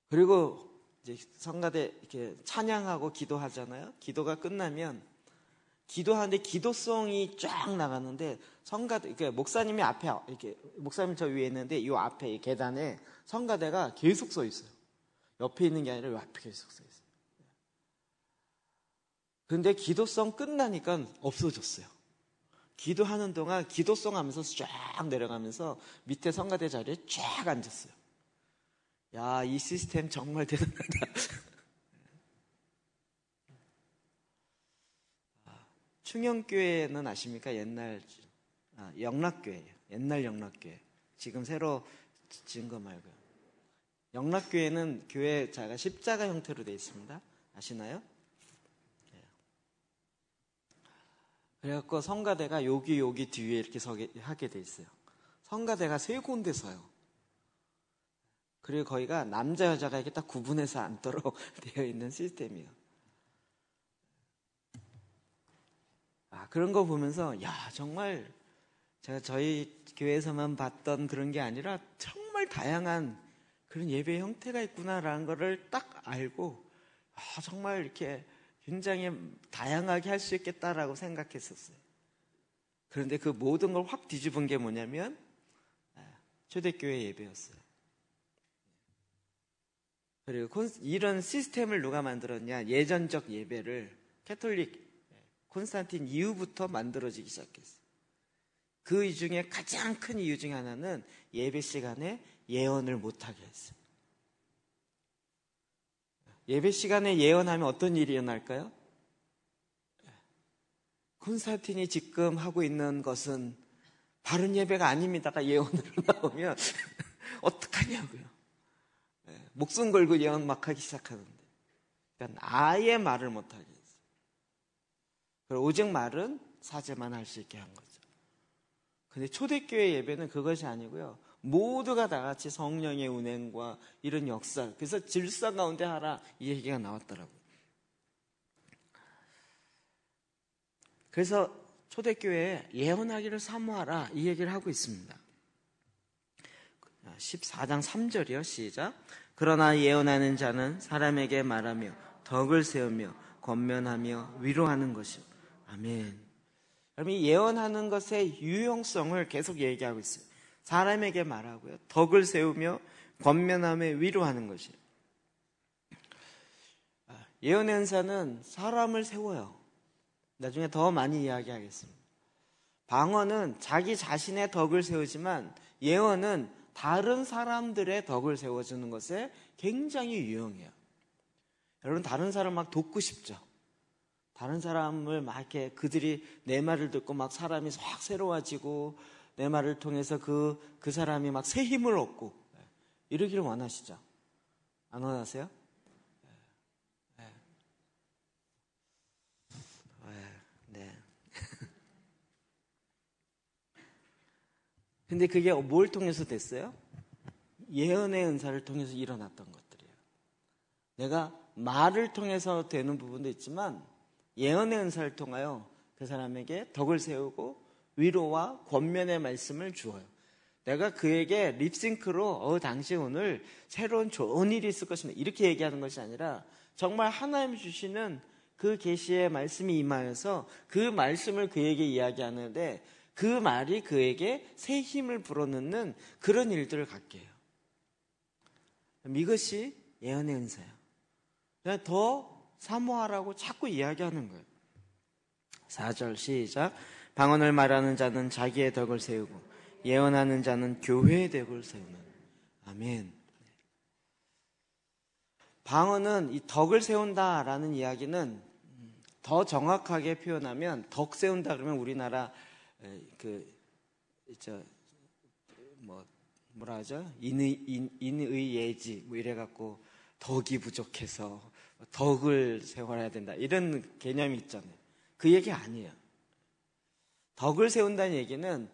그리고 이제 성가대 이렇게 찬양하고 기도하잖아요. 기도가 끝나면 기도하는데 기도송이 쫙 나가는데 성가대 그러니까 목사님이 앞에 이렇게 목사님 저 위에 있는데 이 앞에 계단에 성가대가 계속 서 있어요. 옆에 있는 게 아니라 이 앞에 계속 서 있어요. 근데 기도성 끝나니까 없어졌어요. 기도하는 동안 기도성 하면서 쫙 내려가면서 밑에 성가대 자리에 쫙 앉았어요. 야, 이 시스템 정말 대단하다. 아, 충영교회는 아십니까? 옛날, 아, 영락교회예요. 옛날 영락교회. 지금 새로 지은 거 말고요. 영락교회는 교회 자가 십자가 형태로 되어 있습니다. 아시나요? 그래갖고 성가대가 여기 여기 뒤에 이렇게 서게 하게 돼 있어요. 성가대가 세 군데 서요. 그리고 거기가 남자 여자가 이렇게 딱 구분해서 앉도록 되어 있는 시스템이에요. 아 그런 거 보면서 야 정말 제가 저희 교회에서만 봤던 그런 게 아니라 정말 다양한 그런 예배 형태가 있구나라는 거를 딱 알고 아, 정말 이렇게 굉장히 다양하게 할 수 있겠다라고 생각했었어요. 그런데 그 모든 걸 확 뒤집은 게 뭐냐면 아, 초대교회 예배였어요. 그리고 이런 시스템을 누가 만들었냐? 예전적 예배를 캐톨릭 예, 콘스탄틴 이후부터 만들어지기 시작했어요. 그 중에 가장 큰 이유 중 하나는 예배 시간에 예언을 못하게 했어요. 예배 시간에 예언하면 어떤 일이 일어날까요? 콘스탄틴이 지금 하고 있는 것은 바른 예배가 아닙니다가 예언으로 나오면 어떡하냐고요. 예, 목숨 걸고 예언 막 하기 시작하는데. 그러니까 아예 말을 못 하게 했어요. 오직 말은 사제만 할 수 있게 한 거죠. 근데 초대교회 예배는 그것이 아니고요. 모두가 다 같이 성령의 운행과 이런 역사. 그래서 질서 가운데 하라 이 얘기가 나왔더라고요. 그래서 초대교회 예언하기를 사모하라 이 얘기를 하고 있습니다. 14장 3절이요. 시작. 그러나 예언하는 자는 사람에게 말하며 덕을 세우며 권면하며 위로하는 것이요. 아멘. 여러분 예언하는 것의 유용성을 계속 얘기하고 있어요. 사람에게 말하고요. 덕을 세우며 권면함에 위로하는 것이에요. 아, 예언 행사는 사람을 세워요. 나중에 더 많이 이야기하겠습니다. 방언은 자기 자신의 덕을 세우지만 예언은 다른 사람들의 덕을 세워주는 것에 굉장히 유용해요. 여러분 다른 사람 막 돕고 싶죠. 다른 사람을 막 이렇게 그들이 내 말을 듣고 막 사람이 확 새로워지고 내 말을 통해서 그, 그 사람이 막 새 힘을 얻고 예, 이러기를 원하시죠. 안 원하세요? 예. 예. 네. 근데 그게 뭘 통해서 됐어요? 예언의 은사를 통해서 일어났던 것들이에요. 내가 말을 통해서 되는 부분도 있지만 예언의 은사를 통하여 그 사람에게 덕을 세우고 위로와 권면의 말씀을 주어요. 내가 그에게 립싱크로 어 당신 오늘 새로운 좋은 일이 있을 것입니다. 이렇게 얘기하는 것이 아니라 정말 하나님 주시는 그 계시의 말씀이 임하여서 그 말씀을 그에게 이야기하는데 그 말이 그에게 새 힘을 불어넣는 그런 일들을 갖게 해요. 이것이 예언의 은사예요. 그냥 더 사모하라고 자꾸 이야기하는 거예요. 4절 시작. 방언을 말하는 자는 자기의 덕을 세우고 예언하는 자는 교회의 덕을 세우는 아멘. 방언은 이 덕을 세운다라는 이야기는 더 정확하게 표현하면 덕 세운다 그러면 우리나라 그저뭐 뭐라 하죠 인의 인, 인의 예지 뭐 이래 갖고 덕이 부족해서 덕을 세워야 된다 이런 개념이 있잖아요. 그 얘기 아니에요. 덕을 세운다는 얘기는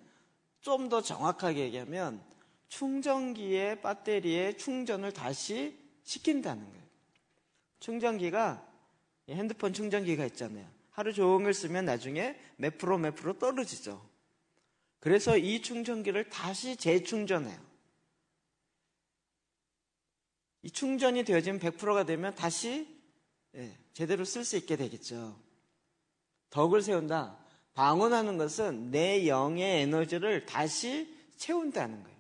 좀 더 정확하게 얘기하면 충전기의 배터리의 충전을 다시 시킨다는 거예요. 충전기가 핸드폰 충전기가 있잖아요. 하루 종일 쓰면 나중에 몇 프로 몇 프로 떨어지죠. 그래서 이 충전기를 다시 재충전해요. 이 충전이 되어지면 100%가 되면 다시 예, 제대로 쓸 수 있게 되겠죠. 덕을 세운다. 방언하는 것은 내 영의 에너지를 다시 채운다는 거예요.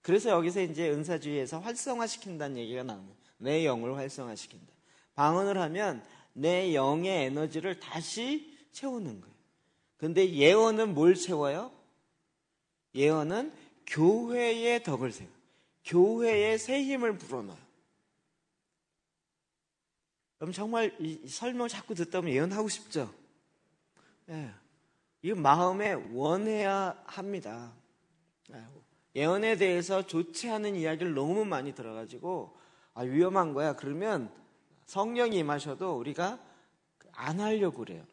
그래서 여기서 이제 은사주의에서 활성화시킨다는 얘기가 나오는 거예요. 내 영을 활성화시킨다. 방언을 하면 내 영의 에너지를 다시 채우는 거예요. 근데 예언은 뭘 채워요? 예언은 교회의 덕을 세워. 교회의 새 힘을 불어넣어요. 그럼 정말 설명 을 자꾸 듣다 보면 예언하고 싶죠? 예. 이 마음에 원해야 합니다. 예언에 대해서 좋지 않은 이야기를 너무 많이 들어가지고 아, 위험한 거야. 그러면 성령이 임하셔도 우리가 안 하려고 그래요.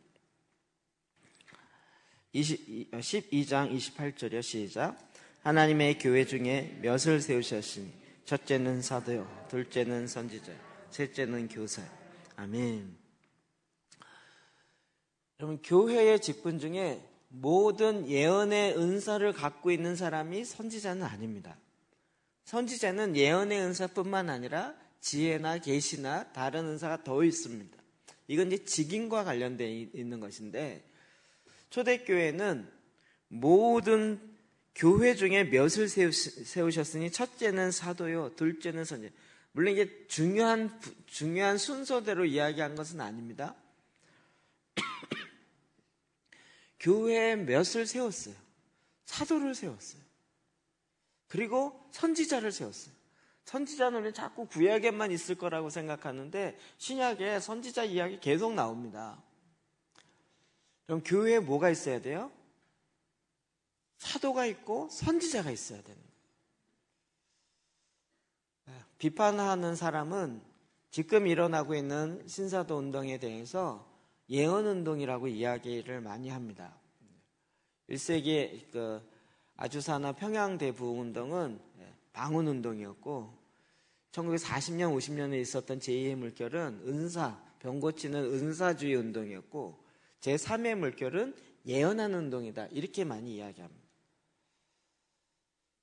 20, 12장 2 8절이 시작. 하나님의 교회 중에 몇을 세우셨으니 첫째는 사도요, 둘째는 선지자, 셋째는 교사. 아멘. 여러분 교회의 직분 중에 모든 예언의 은사를 갖고 있는 사람이 선지자는 아닙니다. 선지자는 예언의 은사뿐만 아니라 지혜나 계시나 다른 은사가 더 있습니다. 이건 이제 직인과 관련되어 있는 것인데 초대교회는 모든 교회 중에 몇을 세우셨으니 첫째는 사도요, 둘째는 선지. 물론 이게 중요한 중요한 순서대로 이야기한 것은 아닙니다. 교회 에 몇을 세웠어요. 사도를 세웠어요. 그리고 선지자를 세웠어요. 선지자는 우리 자꾸 구약에만 있을 거라고 생각하는데 신약에 선지자 이야기 계속 나옵니다. 그럼 교회에 뭐가 있어야 돼요? 사도가 있고 선지자가 있어야 되는 거예요. 네, 비판하는 사람은 지금 일어나고 있는 신사도 운동에 대해서 예언 운동이라고 이야기를 많이 합니다. 1세기 그 아주사나 평양 대부흥 운동은 예, 방언 운동이었고 1940년 50년에 있었던 제2의 물결은 은사 병 고치는 은사주의 운동이었고 제3의 물결은 예언하는 운동이다 이렇게 많이 이야기합니다.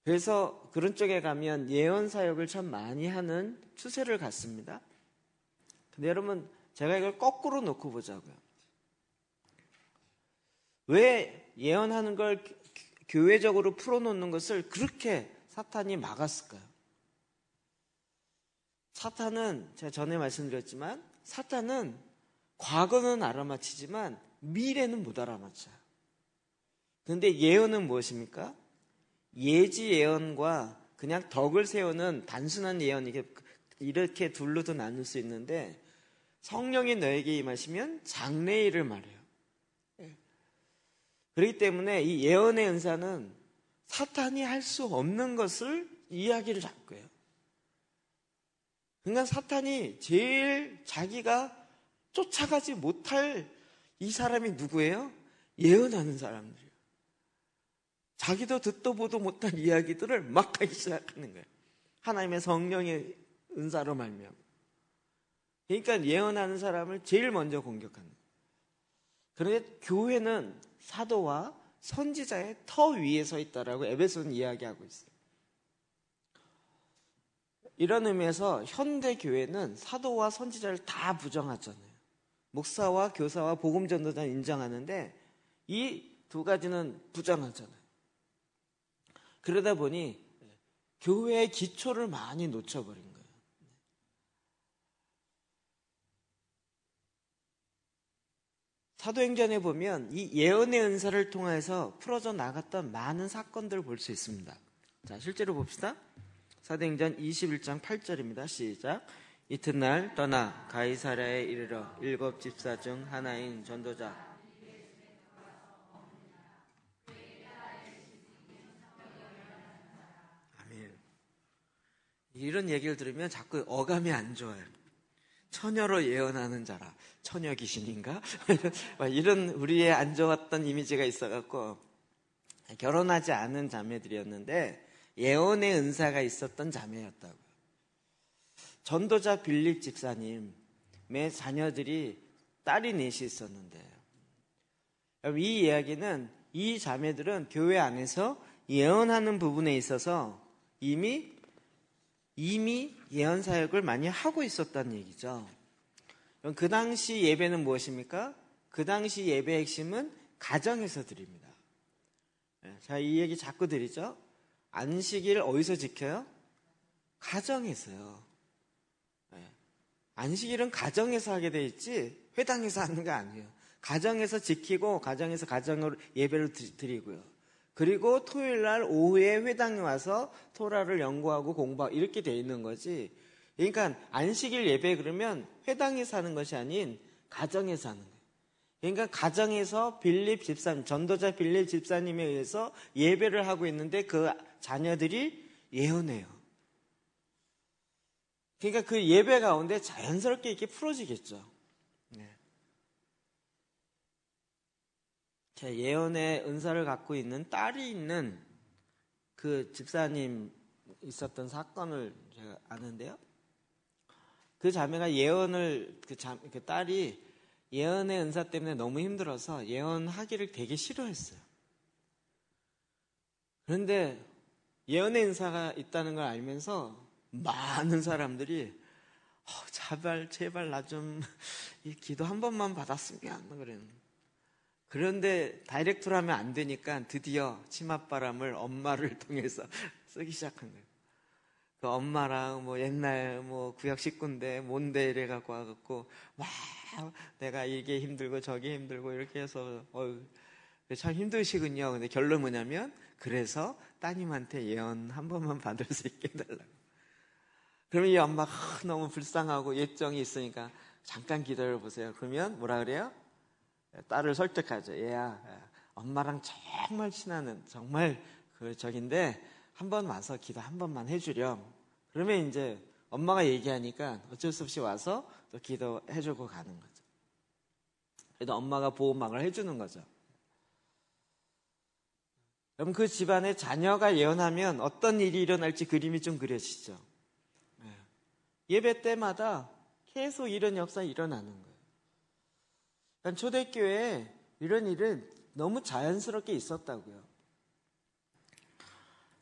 그래서 그런 쪽에 가면 예언 사역을 참 많이 하는 추세를 갖습니다. 근데 여러분 제가 이걸 거꾸로 놓고 보자고요. 왜 예언하는 걸 교회적으로 풀어놓는 것을 그렇게 사탄이 막았을까요? 사탄은 제가 전에 말씀드렸지만 사탄은 과거는 알아맞히지만 미래는 못 알아맞혀요. 그런데 예언은 무엇입니까? 예지 예언과 그냥 덕을 세우는 단순한 예언 이렇게 둘로도 나눌 수 있는데 성령이 너에게 임하시면 장래일을 말해요. 예. 그렇기 때문에 이 예언의 은사는 사탄이 할 수 없는 것을 이야기를 잡고 해요. 그러니까 사탄이 제일 자기가 쫓아가지 못할 이 사람이 누구예요? 예언하는 사람들이요 자기도 듣도 보도 못한 이야기들을 막 하기 시작하는 거예요. 하나님의 성령의 은사로 말미암아. 그러니까 예언하는 사람을 제일 먼저 공격하는. 그런데 교회는 사도와 선지자의 터 위에 서 있다라고 에베소는 이야기하고 있어요. 이런 의미에서 현대 교회는 사도와 선지자를 다 부정하잖아요. 목사와 교사와 복음 전도자 인정하는데 이 두 가지는 부정하잖아요. 그러다 보니 교회의 기초를 많이 놓쳐버립니 사도행전에 보면 이 예언의 은사를 통해서 풀어져 나갔던 많은 사건들을 볼 수 있습니다. 자, 실제로 봅시다. 사도행전 21장 8절입니다. 시작. 이튿날 떠나 가이사라에 이르러 일곱 집사 중 하나인 전도자 아멘. 이런 얘기를 들으면 자꾸 어감이 안 좋아요. 처녀로 예언하는 자라. 처녀 귀신인가? 이런 우리의 안 좋았던 이미지가 있어갖고 결혼하지 않은 자매들이었는데 예언의 은사가 있었던 자매였다고. 전도자 빌립 집사님매 자녀들이 딸이 넷이 있었는데 이 이야기는 이 자매들은 교회 안에서 예언하는 부분에 있어서 이미 이미 예언 사역을 많이 하고 있었다는 얘기죠. 그럼 그 당시 예배는 무엇입니까? 그 당시 예배 핵심은 가정에서 드립니다. 네, 자, 이 얘기 자꾸 드리죠. 안식일 어디서 지켜요? 가정에서요. 네, 안식일은 가정에서 하게 돼 있지 회당에서 하는 거 아니에요. 가정에서 지키고 가정에서 가정으로 예배를 드리고요. 그리고 토요일 날 오후에 회당에 와서 토라를 연구하고 공부하고 이렇게 돼 있는 거지. 그러니까 안식일 예배 그러면 회당에 사는 것이 아닌 가정에 사는 거예요. 그러니까 가정에서 빌립 집사님, 전도자 빌립 집사님에 의해서 예배를 하고 있는데 그 자녀들이 예언해요. 그러니까 그 예배 가운데 자연스럽게 이렇게 풀어지겠죠. 제 예언의 은사를 갖고 있는 딸이 있는 그 집사님 있었던 사건을 제가 아는데요. 그 자매가 예언을 그, 자, 그 딸이 예언의 은사 때문에 너무 힘들어서 예언하기를 되게 싫어했어요. 그런데 예언의 은사가 있다는 걸 알면서 많은 사람들이 어, 제발 제발 나 좀 기도 한 번만 받았으면 그랬는 그런데 다이렉트로 하면 안 되니까 드디어 치맛바람을 엄마를 통해서 쓰기 시작한 거예요. 그 엄마랑 뭐 옛날 뭐 구역 식구인데 뭔데 이래 갖고 와갖고 와 내가 이게 힘들고 저게 힘들고 이렇게 해서 어유 참 힘드시군요. 근데 결론 뭐냐면 그래서 따님한테 예언 한 번만 받을 수 있게 해달라고. 그러면 이 엄마가 너무 불쌍하고 예정이 있으니까 잠깐 기다려 보세요. 그러면 뭐라 그래요? 딸을 설득하죠. 얘야, 예, 엄마랑 정말 친하는 정말 그 적인데 한 번 와서 기도 한 번만 해주렴. 그러면 이제 엄마가 얘기하니까 어쩔 수 없이 와서 또 기도해주고 가는 거죠. 그래도 엄마가 보호망을 해주는 거죠. 그럼 그 집안에 자녀가 예언하면 어떤 일이 일어날지 그림이 좀 그려지죠. 예, 예배 때마다 계속 이런 역사 일어나는 거예요. 초대교회에 이런 일은 너무 자연스럽게 있었다고요.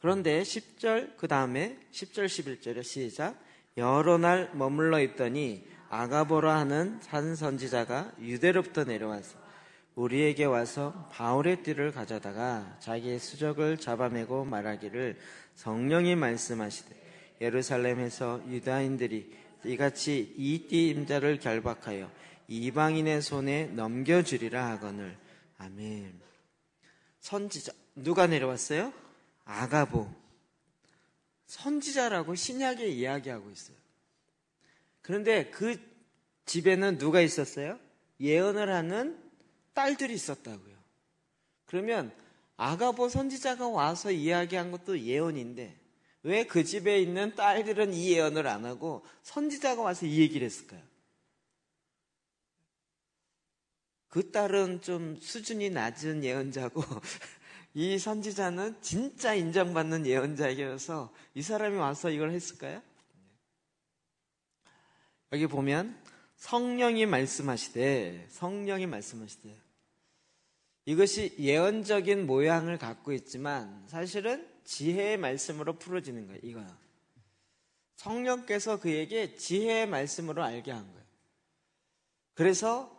그런데 10절 그 다음에 10절 11절에 시작 여러 날 머물러 있더니 아가보라 하는 산 선지자가 유대로부터 내려와서 우리에게 와서 바울의 띠를 가져다가 자기의 수적을 잡아매고 말하기를 성령이 말씀하시되 예루살렘에서 유다인들이 이같이 이 띠 임자를 결박하여 이방인의 손에 넘겨주리라 하거늘. 아멘. 선지자 누가 내려왔어요? 아가보. 선지자라고 신약에 이야기하고 있어요. 그런데 그 집에는 누가 있었어요? 예언을 하는 딸들이 있었다고요. 그러면 아가보 선지자가 와서 이야기한 것도 예언인데 왜 그 집에 있는 딸들은 이 예언을 안 하고 선지자가 와서 이 얘기를 했을까요? 그 딸은 좀 수준이 낮은 예언자고 이 선지자는 진짜 인정받는 예언자이어서 이 사람이 와서 이걸 했을까요? 예. 여기 보면 성령이 말씀하시되 성령이 말씀하시되 이것이 예언적인 모양을 갖고 있지만 사실은 지혜의 말씀으로 풀어지는 거예요. 이거야. 성령께서 그에게 지혜의 말씀으로 알게 한 거예요. 그래서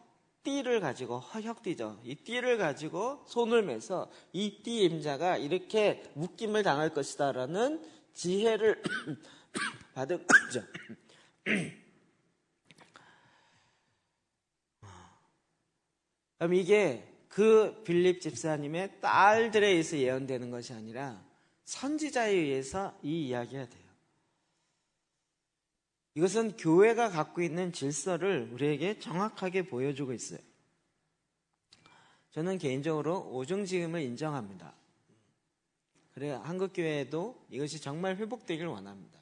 띠를 가지고 허혁띠죠. 이 띠를 가지고 손을 매서 이 띠 임자가 이렇게 묶임을 당할 것이다라는 지혜를 받은 거죠. 그럼 이게 그 빌립 집사님의 딸들에 의해서 예언되는 것이 아니라 선지자에 의해서 이 이야기가 돼요. 이것은 교회가 갖고 있는 질서를 우리에게 정확하게 보여주고 있어요. 저는 개인적으로 오중지음을 인정합니다. 그래 한국 교회에도 이것이 정말 회복되길 원합니다.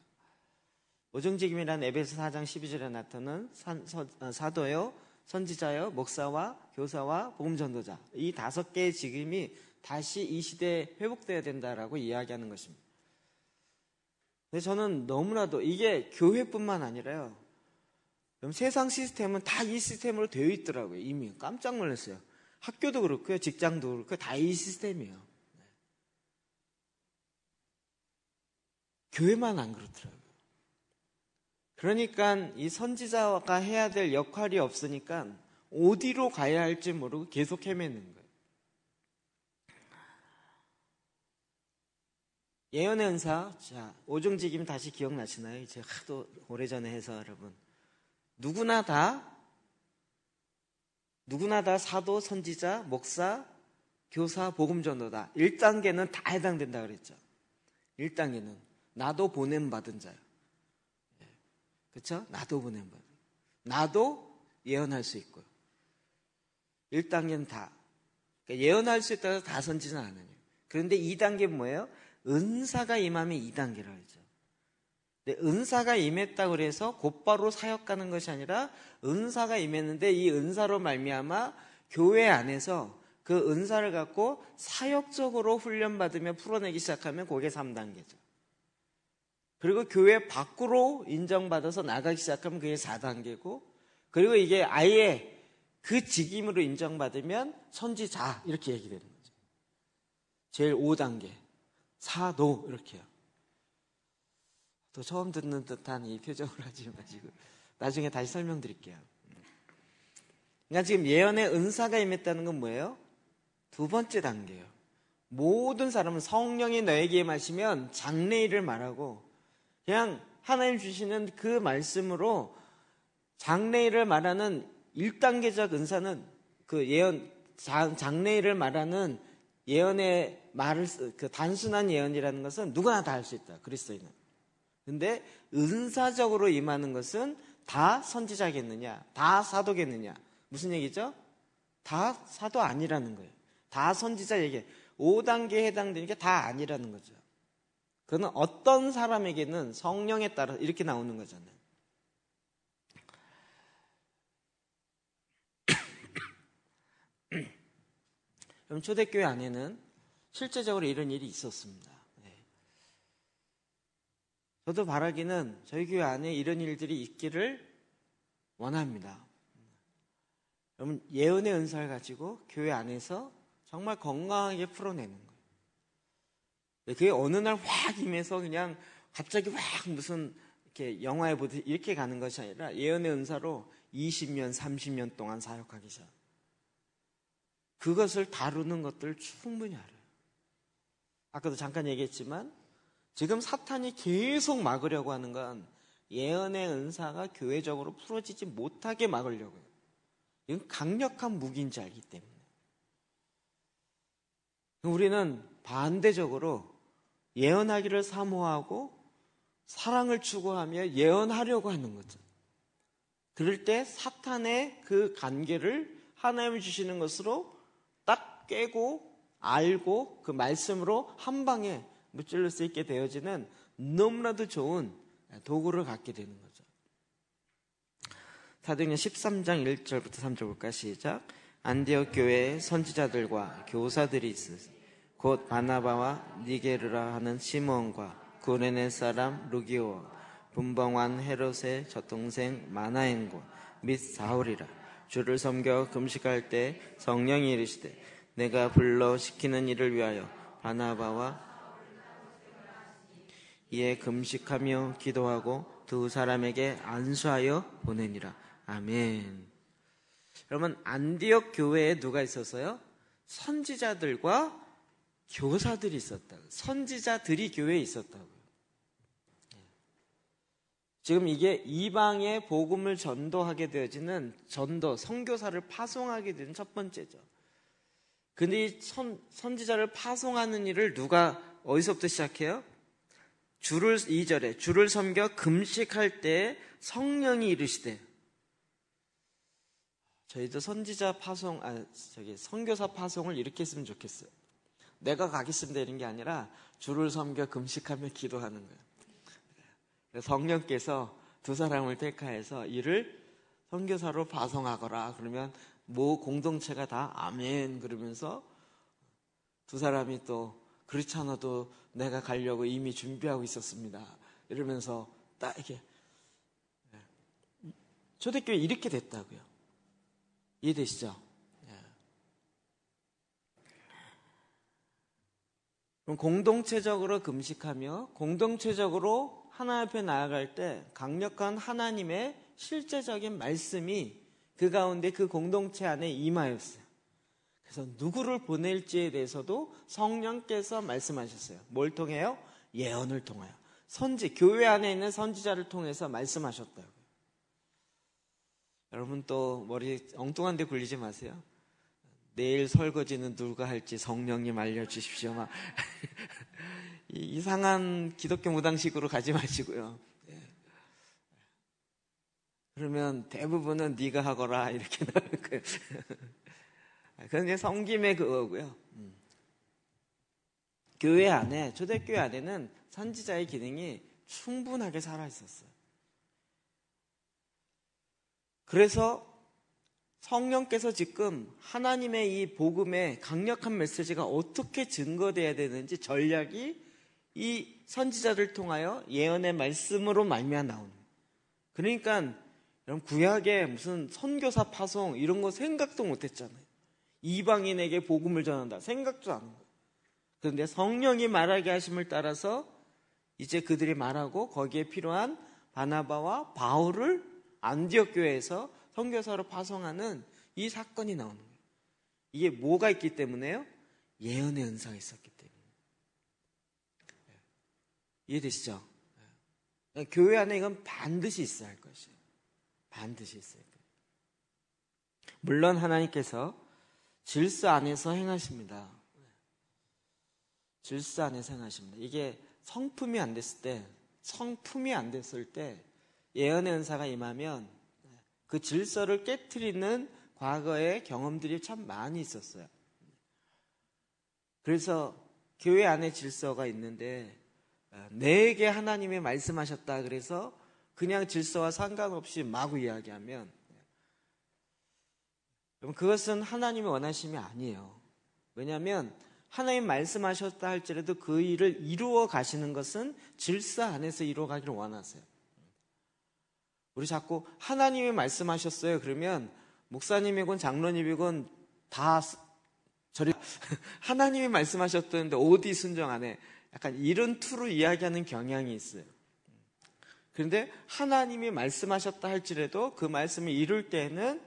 오중지음이란 에베소 4장 12절에 나타난 어, 사도요, 선지자요, 목사와 교사와 복음전도자 이 다섯 개의 지금이 다시 이 시대에 회복되어야 된다라고 이야기하는 것입니다. 근데 저는 너무나도 이게 교회뿐만 아니라요. 세상 시스템은 다 이 시스템으로 되어 있더라고요. 이미 깜짝 놀랐어요. 학교도 그렇고요. 직장도 그렇고 다이 시스템이에요. 교회만 안 그렇더라고요. 그러니까 이 선지자가 해야 될 역할이 없으니까 어디로 가야 할지 모르고 계속 헤매는 거예요. 예언의 은사, 자, 오종지김 다시 기억나시나요? 이제 하도 오래전에 해서 여러분. 누구나 다, 누구나 다 사도, 선지자, 목사, 교사, 복음전도다. 1단계는 다 해당된다 그랬죠. 1단계는. 나도 보냄받은 자요. 예. 그쵸? 나도 보냄받은. 나도 예언할 수 있고요. 1단계는 다. 그러니까 예언할 수 있다고 다 선지는 않아요. 그런데 2단계는 뭐예요? 은사가 임하면 2단계로 하죠. 근데 은사가 임했다 고해서 곧바로 사역 가는 것이 아니라 은사가 임했는데 이 은사로 말미암아 교회 안에서 그 은사를 갖고 사역적으로 훈련받으며 풀어내기 시작하면 그게 3단계죠. 그리고 교회 밖으로 인정받아서 나가기 시작하면 그게 4단계고 그리고 이게 아예 그 직임으로 인정받으면 선지자 이렇게 얘기되는 거죠. 제일 5단계. 사도 이렇게요. 또 처음 듣는 듯한 이 표정을 하지 마시고 나중에 다시 설명드릴게요. 그러니까 지금 예언의 은사가 임했다는 건 뭐예요? 두 번째 단계예요. 모든 사람은 성령이 너에게 임하시면 장래일을 말하고 그냥 하나님 주시는 그 말씀으로 장래일을 말하는 1단계적 은사는 그 예언 장래일을 말하는 예언의 말을 그 단순한 예언이라는 것은 누구나 다 할 수 있다. 그리스도인은. 근데 은사적으로 임하는 것은 다 선지자겠느냐? 다 사도겠느냐? 무슨 얘기죠? 다 사도 아니라는 거예요. 다 선지자 얘기. 5단계에 해당되는 게 다 아니라는 거죠. 그는 어떤 사람에게는 성령에 따라 이렇게 나오는 거잖아요. 그럼 초대교회 안에는 실제적으로 이런 일이 있었습니다. 네. 저도 바라기는 저희 교회 안에 이런 일들이 있기를 원합니다. 여러분 예언의 은사를 가지고 교회 안에서 정말 건강하게 풀어내는 거예요. 네, 그게 어느 날 확 임해서 그냥 갑자기 확 무슨 이렇게 영화에 보듯 이렇게 가는 것이 아니라 예언의 은사로 20년, 30년 동안 사역하기 시작. 합니다 그것을 다루는 것들 충분히 알아요. 아까도 잠깐 얘기했지만 지금 사탄이 계속 막으려고 하는 건 예언의 은사가 교회적으로 풀어지지 못하게 막으려고요. 이건 강력한 무기인지 알기 때문에. 우리는 반대적으로 예언하기를 사모하고 사랑을 추구하며 예언하려고 하는 거죠. 그럴 때 사탄의 그 관계를 하나님 이 주시는 것으로 깨고 알고 그 말씀으로 한 방에 무찔러 수 있게 되어지는 너무나도 좋은 도구를 갖게 되는 거죠. 사도행전 13장 1절부터 3절 볼까 시작. 안디옥 교회의 선지자들과 교사들이 있으니 곧 바나바와 니게르라 하는 시몬과 구레네 사람 루기오와 분봉한 헤롯의 저동생 마나엔과 및 사울이라 주를 섬겨 금식할 때 성령이 이르시되 내가 불러 시키는 일을 위하여 바나바와 이에 금식하며 기도하고 두 사람에게 안수하여 보내니라. 아멘. 여러분 안디옥 교회에 누가 있었어요? 선지자들과 교사들이 있었다. 선지자들이 교회에 있었다고요. 지금 이게 이방의 복음을 전도하게 되어지는 전도 성교사를 파송하게 되는 첫 번째죠. 근데 이 선, 선지자를 파송하는 일을 누가 어디서부터 시작해요? 주를 2절에 주를 섬겨 금식할 때 성령이 이르시되 저희도 선지자 파송 아 저기 선교사 파송을 이렇게 했으면 좋겠어요. 내가 가겠습니다 이런 게 아니라 주를 섬겨 금식하며 기도하는 거예요. 성령께서 두 사람을 택하여서 이를 선교사로 파송하거라. 그러면 모 공동체가 다 아멘 그러면서 두 사람이 또 그렇지 않아도 내가 가려고 이미 준비하고 있었습니다. 이러면서 딱 이게 예, 초대교회 이렇게 됐다고요. 이해되시죠? 예. 그럼 공동체적으로 금식하며 공동체적으로 하나 앞에 나아갈 때 강력한 하나님의 실제적인 말씀이 그 가운데 그 공동체 안에 임하였어요. 그래서 누구를 보낼지에 대해서도 성령께서 말씀하셨어요. 뭘 통해요? 예언을 통하여. 선지, 교회 안에 있는 선지자를 통해서 말씀하셨다고요. 여러분 또 머리 엉뚱한데 굴리지 마세요. 내일 설거지는 누가 할지 성령님 알려주십시오. 막 이상한 기독교 무당식으로 가지 마시고요. 그러면 대부분은 네가 하거라 이렇게 나올 거예요. 그건 이제 성김의 그거고요. 음. 교회 안에 초대교회 안에는 선지자의 기능이 충분하게 살아 있었어요. 그래서 성령께서 지금 하나님의 이 복음의 강력한 메시지가 어떻게 증거돼야 되는지 전략이 이 선지자를 통하여 예언의 말씀으로 말미암아 나오는. 그러니까 여러분 구약에 무슨 선교사 파송 이런 거 생각도 못했잖아요. 이방인에게 복음을 전한다 생각도 안하요 그런데 성령이 말하게 하심을 따라서 이제 그들이 말하고 거기에 필요한 바나바와 바울을 안디옥 교회에서 선교사로 파송하는 이 사건이 나오는 거예요. 이게 뭐가 있기 때문에요? 예언의 은사가 있었기 때문에. 네. 이해되시죠? 네. 교회 안에 이건 반드시 있어야 할 것이에요. 반드시 있을 거예요. 물론 하나님께서 질서 안에서 행하십니다. 질서 안에서 행하십니다. 이게 성품이 안 됐을 때, 성품이 안 됐을 때 예언의 은사가 임하면 그 질서를 깨뜨리는 과거의 경험들이 참 많이 있었어요. 그래서 교회 안에 질서가 있는데 어, 내게 하나님의 말씀하셨다 그래서 그냥 질서와 상관없이 마구 이야기하면 여러분 그것은 하나님의 원하심이 아니에요. 왜냐하면 하나님 말씀하셨다 할지라도 그 일을 이루어 가시는 것은 질서 안에서 이루어 가기를 원하세요. 우리 자꾸 하나님이 말씀하셨어요. 그러면 목사님이건 장로님이건 다 저리 하나님이 말씀하셨다는데 어디 순정 안에 약간 이런 투로 이야기하는 경향이 있어요. 그런데 하나님이 말씀하셨다 할지라도 그 말씀을 이룰 때는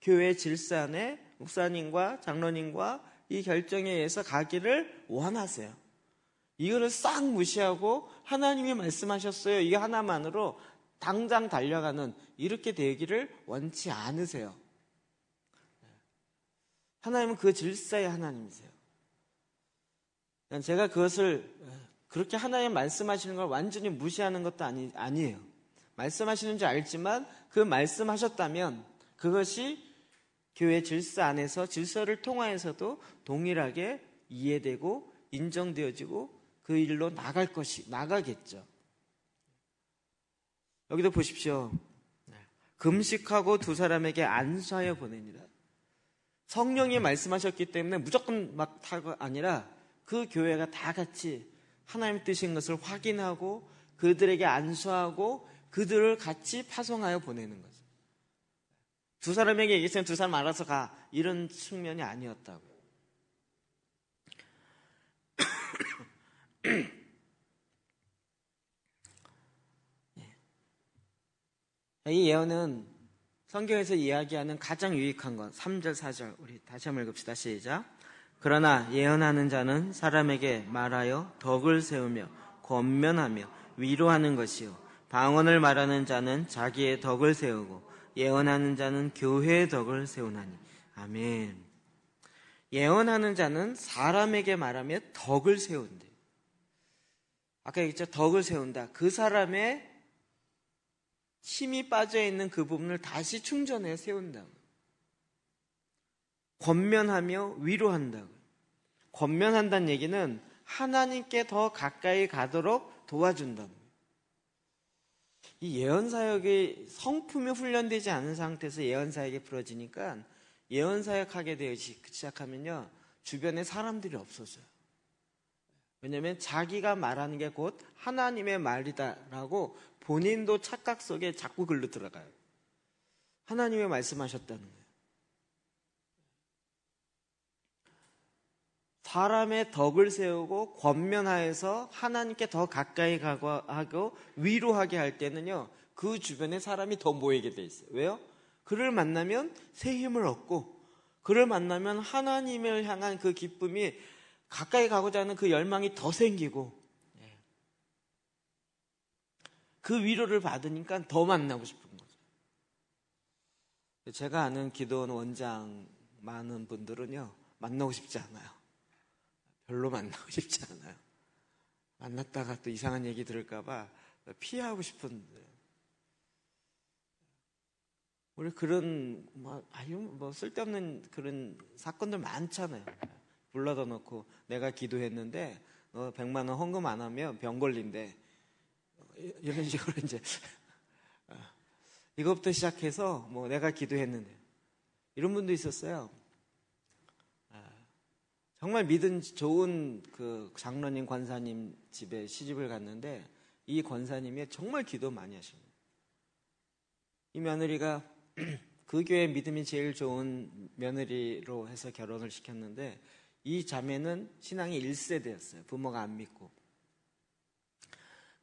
교회 질서 안에 목사님과 장로님과 이 결정에 의해서 가기를 원하세요. 이거를 싹 무시하고 하나님이 말씀하셨어요. 이게 하나만으로 당장 달려가는 이렇게 되기를 원치 않으세요. 하나님은 그 질서의 하나님이세요. 제가 그것을 그렇게 하나님 말씀하시는 걸 완전히 무시하는 것도 아니, 아니에요. 말씀하시는 줄 알지만 그 말씀하셨다면 그것이 교회 질서 안에서 질서를 통하여서도 동일하게 이해되고 인정되어지고 그 일로 나갈 것이 나가겠죠. 여기도 보십시오. 네. 금식하고 두 사람에게 안수하여 보냅니다. 성령이 말씀하셨기 때문에 무조건 막 타고 아니라 그 교회가 다 같이 하나님 뜻인 것을 확인하고 그들에게 안수하고 그들을 같이 파송하여 보내는 거죠. 두 사람에게 얘기했으면 두 사람 알아서 가. 이런 측면이 아니었다고. 예. 이 예언은 성경에서 이야기하는 가장 유익한 건 3절, 4절. 우리 다시 한번 읽읍시다. 시작. 그러나 예언하는 자는 사람에게 말하여 덕을 세우며 권면하며 위로하는 것이요. 방언을 말하는 자는 자기의 덕을 세우고 예언하는 자는 교회의 덕을 세우나니. 아멘. 예언하는 자는 사람에게 말하며 덕을 세운대. 아까 얘기했죠. 덕을 세운다. 그 사람의 힘이 빠져 있는 그 부분을 다시 충전해 세운다고. 권면하며 위로한다고. 권면한다는 얘기는 하나님께 더 가까이 가도록 도와준다는 이 예언사역이 성품이 훈련되지 않은 상태에서 예언사역이 풀어지니까 예언사역하게 되기 시작하면요. 주변에 사람들이 없어져요. 왜냐하면 자기가 말하는 게 곧 하나님의 말이다라고 본인도 착각 속에 자꾸 글로 들어가요. 하나님의 말씀하셨다는 거예요. 사람의 덕을 세우고 권면하여서 하나님께 더 가까이 가고 위로하게 할 때는요. 그 주변에 사람이 더 모이게 돼 있어요. 왜요? 그를 만나면 새 힘을 얻고 그를 만나면 하나님을 향한 그 기쁨이 가까이 가고자 하는 그 열망이 더 생기고 예. 그 위로를 받으니까 더 만나고 싶은 거죠. 제가 아는 기도원 원장 많은 분들은요, 만나고 싶지 않아요. 별로 만나고 싶지 않아요. 만났다가 또 이상한 얘기 들을까봐 피하고 싶은데. 우리 그런, 뭐, 아유, 뭐, 쓸데없는 그런 사건들 많잖아요. 불러다 놓고 내가 기도했는데 너 100만 원 헌금 안 하면 병 걸린대. 이런 식으로 이제. 어, 이것부터 시작해서 뭐 내가 기도했는데. 이런 분도 있었어요. 정말 믿은 좋은 그 장로님 권사님 집에 시집을 갔는데 이 권사님이 정말 기도 많이 하십니다. 이 며느리가 그 교회 믿음이 제일 좋은 며느리로 해서 결혼을 시켰는데 이 자매는 신앙이 1세대였어요. 부모가 안 믿고.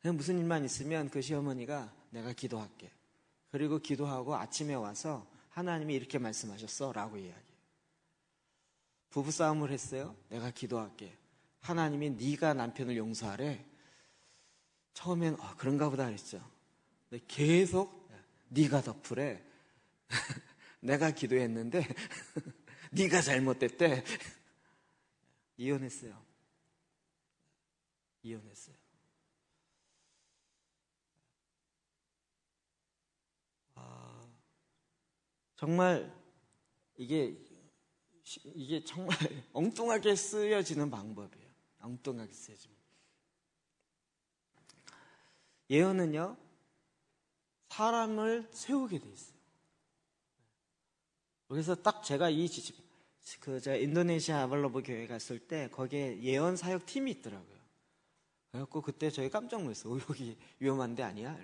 무슨 일만 있으면 그 시어머니가 내가 기도할게. 그리고 기도하고 아침에 와서 하나님이 이렇게 말씀하셨어. 라고 이야기. 부부싸움을 했어요. 내가 기도할게. 하나님이 네가 남편을 용서하래. 처음엔 어, 그런가 보다 했죠. 근데 계속 네가 덮으래. 내가 기도했는데 네가 잘못됐대. 이혼했어요. 이혼했어요. 아, 정말 이게 이게 정말 엉뚱하게 쓰여지는 방법이에요. 엉뚱하게 쓰여집니 예언은요, 사람을 세우게 돼 있어요. 그래서 딱 제가 이 지집, 그, 제가 인도네시아 아발로브 교회 갔을 때 거기에 예언 사역 팀이 있더라고요. 그래갖고 그때 저희 깜짝 놀랐어요. 어, 여기 위험한 데 아니야?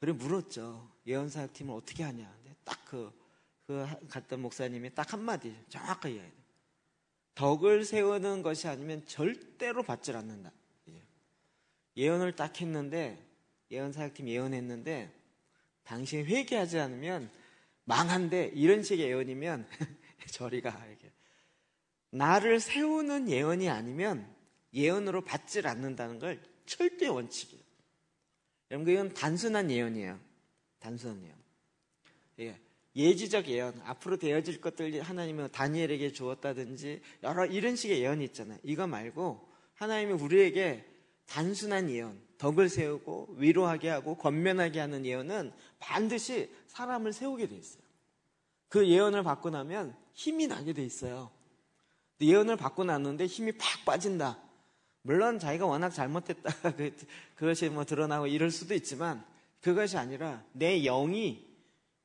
그래 물었죠. 예언 사역 팀을 어떻게 하냐. 근데 딱 그, 그 갔던 목사님이 딱 한마디 정확하게 이야기 덕을 세우는 것이 아니면 절대로 받질 않는다. 예. 예언을 딱 했는데 예언 사역팀 예언했는데 당신 이 회개하지 않으면 망한데 이런 식의 예언이면 저리가 이렇게 나를 세우는 예언이 아니면 예언으로 받질 않는다는 걸절대 원칙이에요. 여러분 이건 단순한 예언이에요. 단순한 예언. 예. 예지적 예언, 앞으로 되어질 것들 하나님은 다니엘에게 주었다든지 여러 이런 식의 예언이 있잖아요. 이거 말고 하나님이 우리에게 단순한 예언, 덕을 세우고 위로하게 하고 권면하게 하는 예언은 반드시 사람을 세우게 돼 있어요. 그 예언을 받고 나면 힘이 나게 돼 있어요. 예언을 받고 났는데 힘이 팍 빠진다. 물론 자기가 워낙 잘못했다 그, 그것이 뭐 드러나고 이럴 수도 있지만 그것이 아니라 내 영이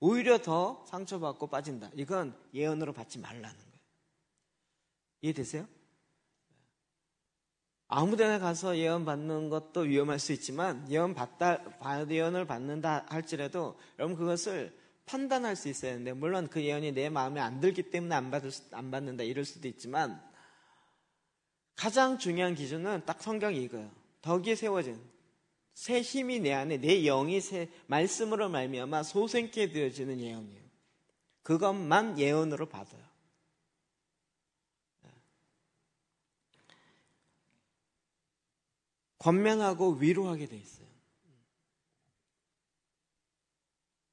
오히려 더 상처받고 빠진다. 이건 예언으로 받지 말라는 거예요. 이해되세요? 아무 데나 가서 예언 받는 것도 위험할 수 있지만 예언 받다 예언을 받는다 할지라도 여러분 그것을 판단할 수 있어야 하는데 물론 그 예언이 내 마음에 안 들기 때문에 안 받을 수, 안 받는다 이럴 수도 있지만 가장 중요한 기준은 딱 성경이 이거예요. 덕이 세워진 새 힘이 내 안에 내 영이 새 말씀으로 말미암아 소생케 되어지는 예언이에요. 그것만 예언으로 받아요. 권면하고 위로하게 돼 있어요.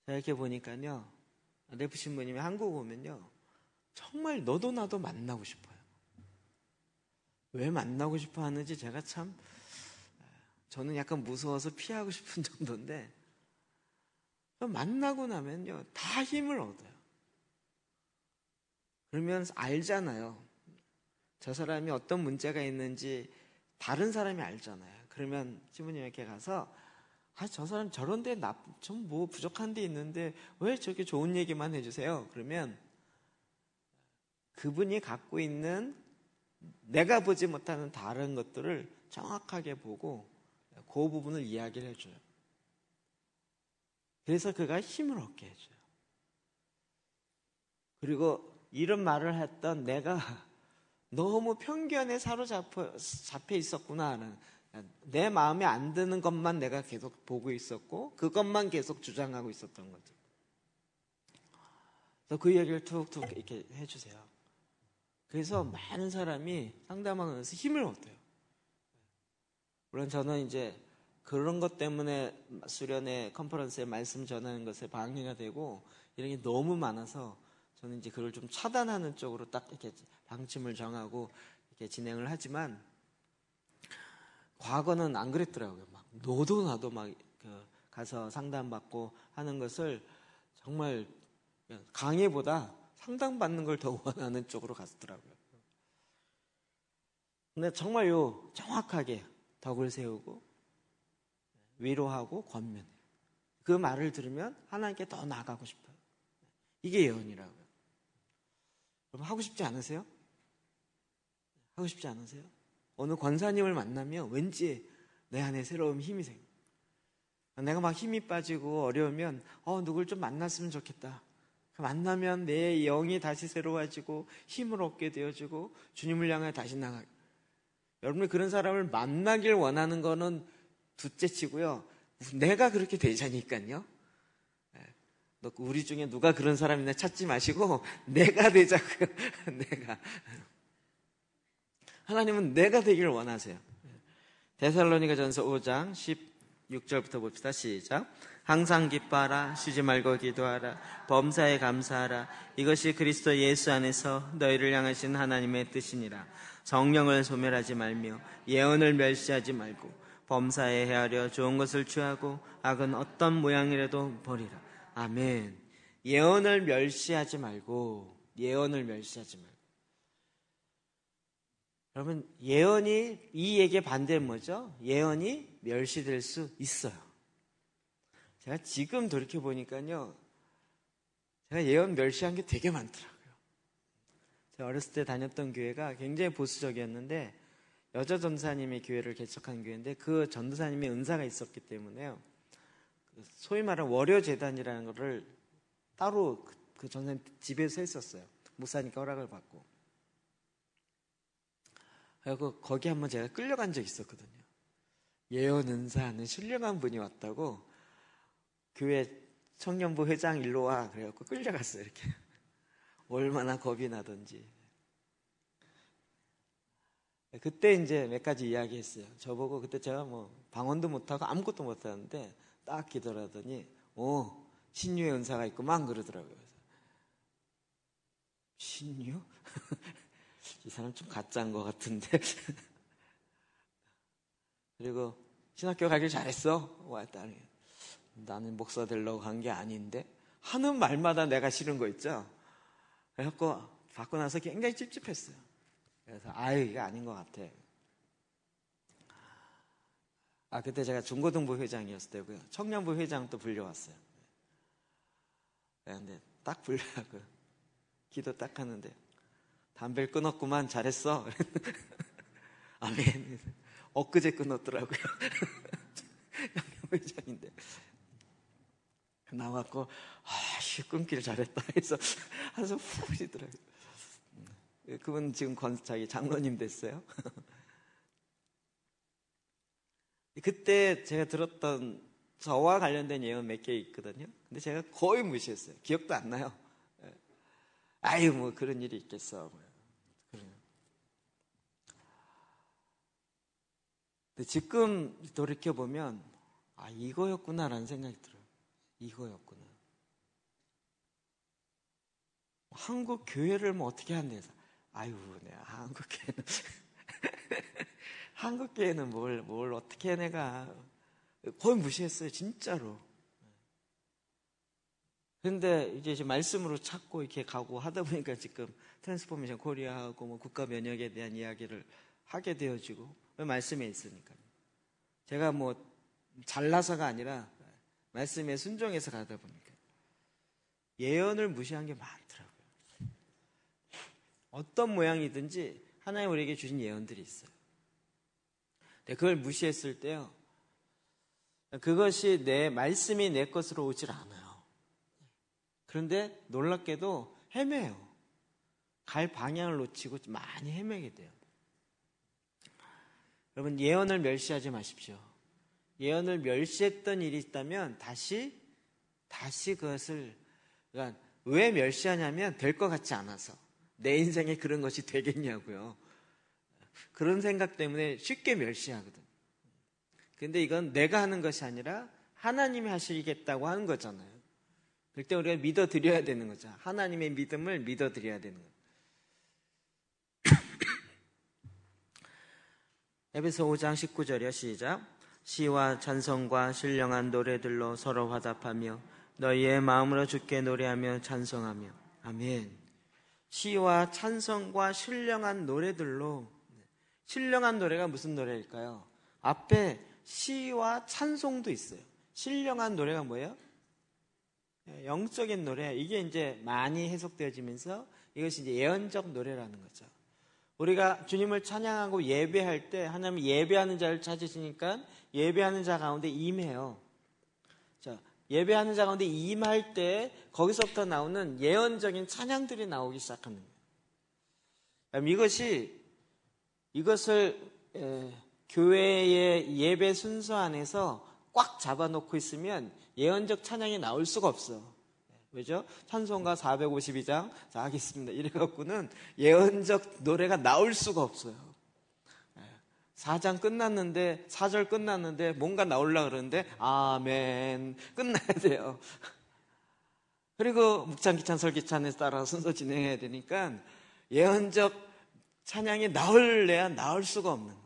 이렇게 보니까요. 레프 신부님이 한국 오면요. 정말 너도 나도 만나고 싶어요. 왜 만나고 싶어 하는지 제가 참 저는 약간 무서워서 피하고 싶은 정도인데 만나고 나면요 다 힘을 얻어요. 그러면 알잖아요. 저 사람이 어떤 문제가 있는지 다른 사람이 알잖아요. 그러면 신부님에게 가서 아저 사람 저런 데 나 좀 뭐 부족한 데 있는데 왜 저렇게 좋은 얘기만 해주세요? 그러면 그분이 갖고 있는 내가 보지 못하는 다른 것들을 정확하게 보고 그 부분을 이야기를 해줘요. 그래서 그가 힘을 얻게 해줘요. 그리고 이런 말을 했던 내가 너무 편견에 사로잡혀 잡혀 있었구나 하는 내 마음에 안 드는 것만 내가 계속 보고 있었고 그것만 계속 주장하고 있었던 거죠. 그래서 그 얘기를 툭툭 이렇게 해주세요. 그래서 많은 사람이 상담하면서 힘을 얻어요. 물론 저는 이제 그런 것 때문에 수련회 컨퍼런스에 말씀 전하는 것에 방해가 되고 이런 게 너무 많아서 저는 이제 그걸 좀 차단하는 쪽으로 딱 이렇게 방침을 정하고 이렇게 진행을 하지만 과거는 안 그랬더라고요. 막 너도 나도 막 그 가서 상담받고 하는 것을 정말 강의보다 상담받는 걸 더 원하는 쪽으로 갔더라고요. 근데 정말 요 정확하게 덕을 세우고 위로하고 권면해요. 그 말을 들으면 하나님께 더 나가고 싶어요. 이게 예언이라고요. 그럼 하고 싶지 않으세요? 하고 싶지 않으세요? 어느 권사님을 만나면 왠지 내 안에 새로운 힘이 생겨. 내가 막 힘이 빠지고 어려우면 어 누굴 좀 만났으면 좋겠다. 그 만나면 내 영이 다시 새로워지고 힘을 얻게 되어지고 주님을 향해 다시 나가게. 여러분이 그런 사람을 만나길 원하는 거는 둘째 치고요. 내가 그렇게 되자니까요. 예, 우리 중에 누가 그런 사람 이나 찾지 마시고 내가 되자고요. 내가. 하나님은 내가 되기를 원하세요. 대살로니가 예, 전서 5장 16절부터 봅시다. 시작. 항상 기뻐하라. 쉬지 말고 기도하라. 범사에 감사하라. 이것이 그리스도 예수 안에서 너희를 향하신 하나님의 뜻이니라. 성령을 소멸하지 말며 예언을 멸시하지 말고 범사에 헤아려 좋은 것을 취하고 악은 어떤 모양이라도 버리라. 아멘. 예언을 멸시하지 말고 예언을 멸시하지 말고 여러분 예언이 이에게 반대는 뭐죠? 예언이 멸시될 수 있어요. 제가 지금 돌이켜 보니까요, 제가 예언 멸시한 게 되게 많더라. 어렸을 때 다녔던 교회가 굉장히 보수적이었는데 여자 전사님의 교회를 개척한 교회인데 그전도사님의 은사가 있었기 때문에요. 그 소위 말하는 월요 재단이라는 것을 따로 그, 그 전사님 집에서 했었어요. 목사니까 허락을 받고. 그리고 거기 한번 제가 끌려간 적이 있었거든요. 예언 은사하는 신령한 분이 왔다고 교회 청년부 회장 일로 와 그래갖고 끌려갔어요 이렇게. 얼마나 겁이 나던지 그때 이제 몇 가지 이야기 했어요. 저보고 그때 제가 뭐 방언도 못하고 아무것도 못하는데 딱 기도하더니, 오, 신유의 은사가 있고만 그러더라고요. 신유? 이 사람 좀 가짜인 것 같은데. 그리고 신학교 가길 잘했어. 와, 딸이. 나는 목사 되려고 간 게 아닌데. 하는 말마다 내가 싫은 거 있죠? 그래서 받고 나서 굉장히 찝찝했어요. 그래서 아유 이게 아닌 것 같아. 아 그때 제가 중고등부 회장이었을 때고요. 청년부 회장 또 불려왔어요. 그런데딱 불려하고 기도 딱 하는데 담배 끊었구만 잘했어. 아멘. 엊그제 끊었더라고요. 청년부 회장인데. 나왔고 아씨 끊기를 잘했다 해서 하면서 후시더라고요. 예, 그분 지금 권, 자기 장로님 됐어요. 그때 제가 들었던 저와 관련된 예언 몇 개 있거든요. 근데 제가 거의 무시했어요. 기억도 안 나요. 예. 아유 뭐 그런 일이 있겠어. 뭐. 근데 지금 돌이켜 보면 아 이거였구나라는 생각이 들어요. 이거였구나. 한국 교회를 뭐 어떻게 한대서 아유, 내가 네, 한국 교회는 한국 교회는 뭘 뭘 어떻게 해 내가 거의 무시했어요, 진짜로. 근데 이제 말씀으로 찾고 이렇게 가고 하다 보니까 지금 트랜스포메이션 코리아하고 뭐 국가 면역에 대한 이야기를 하게 되어지고 왜 그 말씀에 있으니까 제가 뭐 잘나서가 아니라 말씀에 순종해서 가다 보니까 예언을 무시한 게 많더라고요. 어떤 모양이든지 하나님 우리에게 주신 예언들이 있어요. 근데 그걸 무시했을 때요. 그것이 내 말씀이 내 것으로 오질 않아요. 그런데 놀랍게도 헤매요. 갈 방향을 놓치고 많이 헤매게 돼요. 여러분 예언을 멸시하지 마십시오. 예언을 멸시했던 일이 있다면 다시 다시 그것을 그러니까 왜 멸시하냐면 될 것 같지 않아서 내 인생에 그런 것이 되겠냐고요. 그런 생각 때문에 쉽게 멸시하거든. 근데 이건 내가 하는 것이 아니라 하나님이 하시겠다고 하는 거잖아요. 그때 우리가 믿어드려야 되는 거죠. 하나님의 믿음을 믿어드려야 되는 거예요. 에베소 5장 19절이요. 시작. 시와 찬성과 신령한 노래들로 서로 화답하며 너희의 마음으로 주께 노래하며 찬성하며 아멘. 시와 찬성과 신령한 노래들로 신령한 노래가 무슨 노래일까요? 앞에 시와 찬송도 있어요. 신령한 노래가 뭐예요? 예, 영적인 노래. 이게 이제 많이 해석되어지면서 이것이 이제 예언적 노래라는 거죠. 우리가 주님을 찬양하고 예배할 때 하나님 예배하는 자를 찾으시니까 예배하는 자 가운데 임해요. 자, 예배하는 자 가운데 임할 때 거기서부터 나오는 예언적인 찬양들이 나오기 시작하는 거예요. 이것이 이것을 에, 교회의 예배 순서 안에서 꽉 잡아놓고 있으면 예언적 찬양이 나올 수가 없어. 왜죠? 찬송가 452장 자 하겠습니다. 이래갖고는 예언적 노래가 나올 수가 없어요. 4장 끝났는데 4절 끝났는데 뭔가 나올라 그러는데 아멘 끝나야 돼요. 그리고 묵찬 기찬 설기찬에 따라 순서 진행해야 되니까 예언적 찬양이 나올래야 나올 수가 없는 거예요.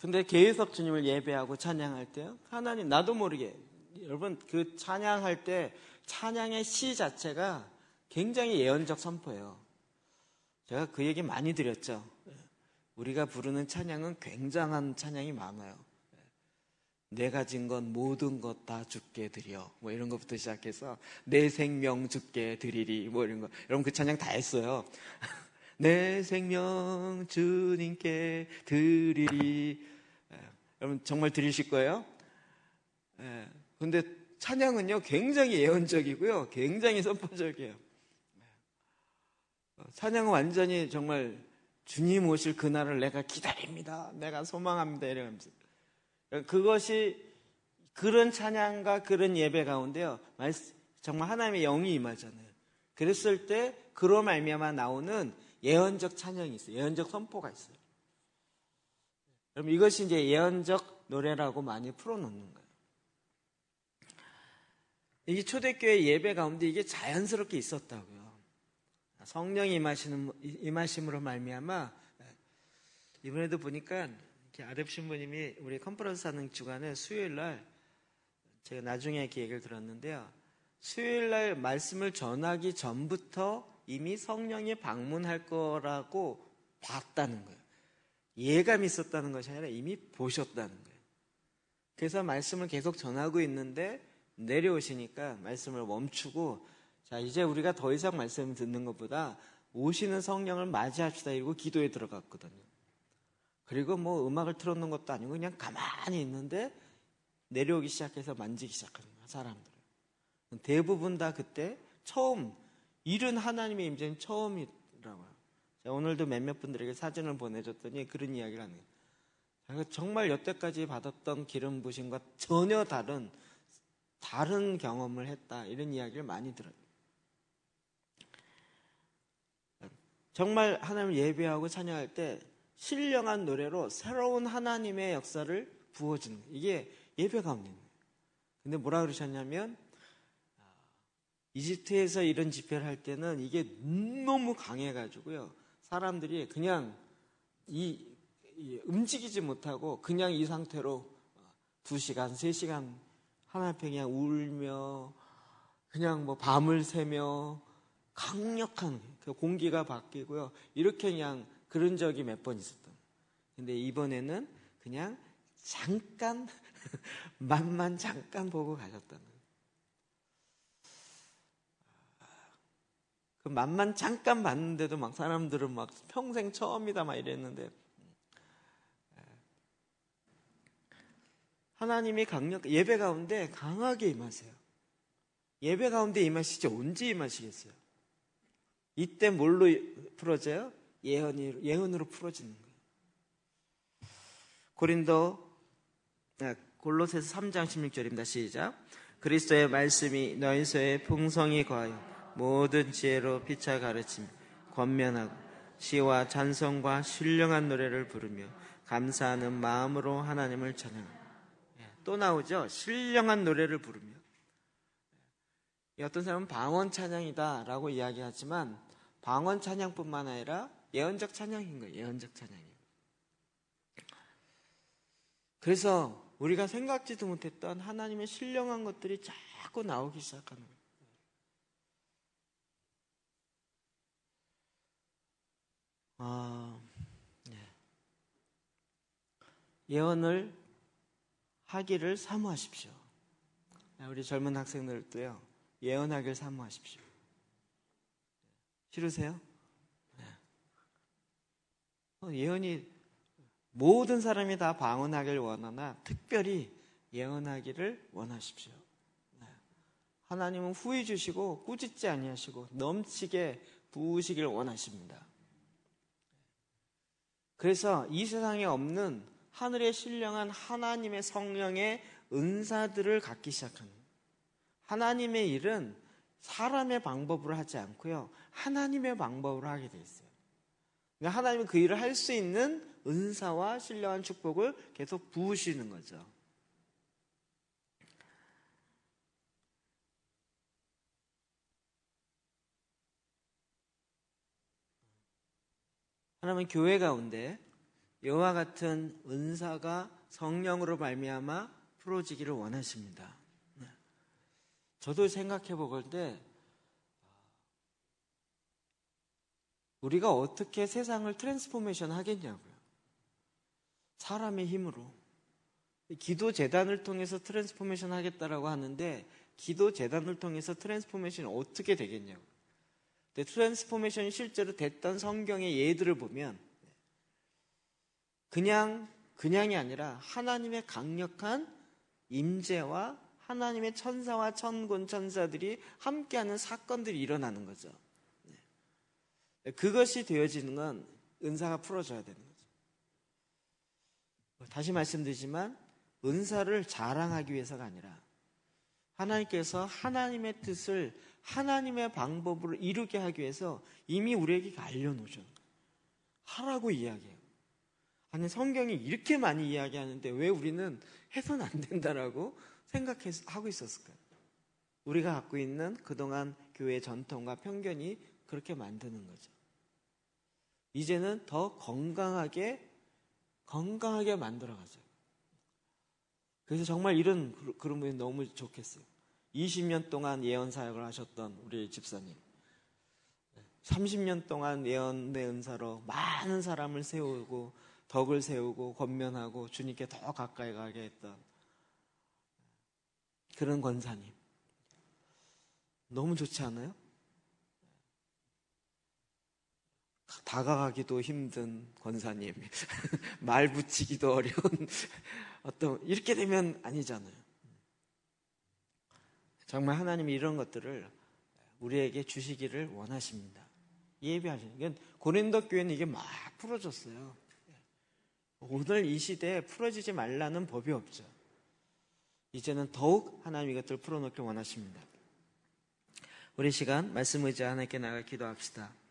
근데 계속 주님을 예배하고 찬양할 때요. 하나님 나도 모르게 여러분 그 찬양할 때 찬양의 시 자체가 굉장히 예언적 선포예요. 제가 그 얘기 많이 드렸죠. 우리가 부르는 찬양은 굉장한 찬양이 많아요. 내가 네 진건 모든 것 다 죽게 드려. 뭐 이런 것부터 시작해서 내 생명 죽게 드리리. 뭐 이런 거. 여러분 그 찬양 다 했어요. 내 생명 주님께 드리리. 예. 여러분 정말 드리실 거예요? 예. 근데 찬양은요 굉장히 예언적이고요. 굉장히 선포적이에요. 예. 어, 찬양은 완전히 정말 주님 오실 그날을 내가 기다립니다. 내가 소망합니다. 이러면서. 그것이 그런 찬양과 그런 예배 가운데요. 정말 하나님의 영이 임하잖아요. 그랬을 때 그로 말미암아 나오는 예언적 찬양이 있어요. 예언적 선포가 있어요. 그럼 이것이 이제 예언적 노래라고 많이 풀어놓는 거예요. 이게 초대교회 예배 가운데 이게 자연스럽게 있었다고요. 성령이 임하시는, 임하심으로 말미암아 네. 이번에도 보니까 아랫 신부님이 우리 컨퍼런스 하는 주간에 수요일 날 제가 나중에 이렇게 얘기를 들었는데요. 수요일 날 말씀을 전하기 전부터 이미 성령이 방문할 거라고 봤다는 거예요. 예감이 있었다는 것이 아니라 이미 보셨다는 거예요. 그래서 말씀을 계속 전하고 있는데 내려오시니까 말씀을 멈추고 자, 이제 우리가 더 이상 말씀 듣는 것보다 오시는 성령을 맞이합시다 이러고 기도에 들어갔거든요. 그리고 뭐 음악을 틀어놓는 것도 아니고 그냥 가만히 있는데 내려오기 시작해서 만지기 시작하는 거야, 사람들. 은 대부분 다 그때 처음, 이른 하나님의 임재는 처음이라고요. 오늘도 몇몇 분들에게 사진을 보내줬더니 그런 이야기를 하는 거예요. 그러니까 정말 여태까지 받았던 기름 부신과 전혀 다른, 다른 경험을 했다. 이런 이야기를 많이 들어요. 정말 하나님을 예배하고 찬양할 때 신령한 노래로 새로운 하나님의 역사를 부어주는 이게 예배 가운데입니다. 근데 뭐라 그러셨냐면 아, 이집트에서 이런 집회를 할 때는 이게 너무 강해가지고요. 사람들이 그냥 이, 이 움직이지 못하고 그냥 이 상태로 두시간세시간 하나님 앞에 그냥 울며 그냥 뭐 밤을 새며 강력한 그 공기가 바뀌고요. 이렇게 그냥 그런 적이 몇 번 있었던. 근데 이번에는 그냥 잠깐 만만 잠깐 보고 가셨다는. 그 맛만 잠깐 봤는데도 막 사람들은 막 평생 처음이다 막 이랬는데 하나님이 강력 예배 가운데 강하게 임하세요. 예배 가운데 임하시지 언제 임하시겠어요? 이때 뭘로 풀어져요? 예언이, 예언으로 풀어지는 거예요. 고린도 아, 골로새서 3장 16절입니다. 시작. 그리스도의 말씀이 너희 소에 풍성히 거하여 모든 지혜로 피차 가르침 권면하고 시와 찬성과 신령한 노래를 부르며 감사하는 마음으로 하나님을 찬양. 예, 또 나오죠. 신령한 노래를 부르며. 어떤 사람은 방언 찬양이다라고 이야기하지만 방언 찬양뿐만 아니라 예언적 찬양인 거예요. 예언적 찬양이에요. 그래서 우리가 생각지도 못했던 하나님의 신령한 것들이 자꾸 나오기 시작하는 거예요. 아, 예. 언을 하기를 사모하십시오. 네, 우리 젊은 학생들도요. 예언하길 사모하십시오. 싫으세요? 네. 어, 예언이 모든 사람이 다 방언하길 원하나 특별히 예언하기를 원하십시오. 네. 하나님은 후회 주시고 꾸짖지 아니하시고 넘치게 부으시길 원하십니다. 그래서 이 세상에 없는 하늘에 신령한 하나님의 성령의 은사들을 갖기 시작합니다. 하나님의 일은 사람의 방법으로 하지 않고요. 하나님의 방법으로 하게 돼 있어요. 그러니까 하나님은 그 일을 할 수 있는 은사와 신령한 축복을 계속 부으시는 거죠. 하나님은 교회 가운데 여와 같은 은사가 성령으로 말미암아 풀어지기를 원하십니다. 저도 생각해 보건데 우리가 어떻게 세상을 트랜스포메이션 하겠냐고요. 사람의 힘으로. 기도 재단을 통해서 트랜스포메이션 하겠다라고 하는데 기도 재단을 통해서 트랜스포메이션이 어떻게 되겠냐고. 근데 트랜스포메이션이 실제로 됐던 성경의 예들을 보면 그냥 그냥이 아니라 하나님의 강력한 임재와 하나님의 천사와 천군 천사들이 함께하는 사건들이 일어나는 거죠. 네. 그것이 되어지는 건 은사가 풀어져야 되는 거죠. 다시 말씀드리지만 은사를 자랑하기 위해서가 아니라 하나님께서 하나님의 뜻을 하나님의 방법으로 이루게 하기 위해서 이미 우리에게 알려놓으셨거예 하라고 이야기해요. 아니 성경이 이렇게 많이 이야기하는데 왜 우리는 해선 안 된다라고 생각하고 있었을까요? 우리가 갖고 있는 그동안 교회 전통과 편견이 그렇게 만드는 거죠. 이제는 더 건강하게, 건강하게 만들어가죠. 그래서 정말 이런 그, 그런 분이 너무 좋겠어요. 20년 동안 예언 사역을 하셨던 우리 집사님. 30년 동안 예언의 은사로 많은 사람을 세우고 덕을 세우고 권면하고 주님께 더 가까이 가게 했던 그런 권사님. 너무 좋지 않아요? 다가가기도 힘든 권사님, 말 붙이기도 어려운 어떤 이렇게 되면 아니잖아요. 정말 하나님이 이런 것들을 우리에게 주시기를 원하십니다. 예배하시는 건 고린도 교회는 이게 막 풀어졌어요. 오늘 이 시대에 풀어지지 말라는 법이 없죠. 이제는 더욱 하나님 이것들 풀어놓길 원하십니다. 우리 시간 말씀 의지 하나님께 나가 기도합시다.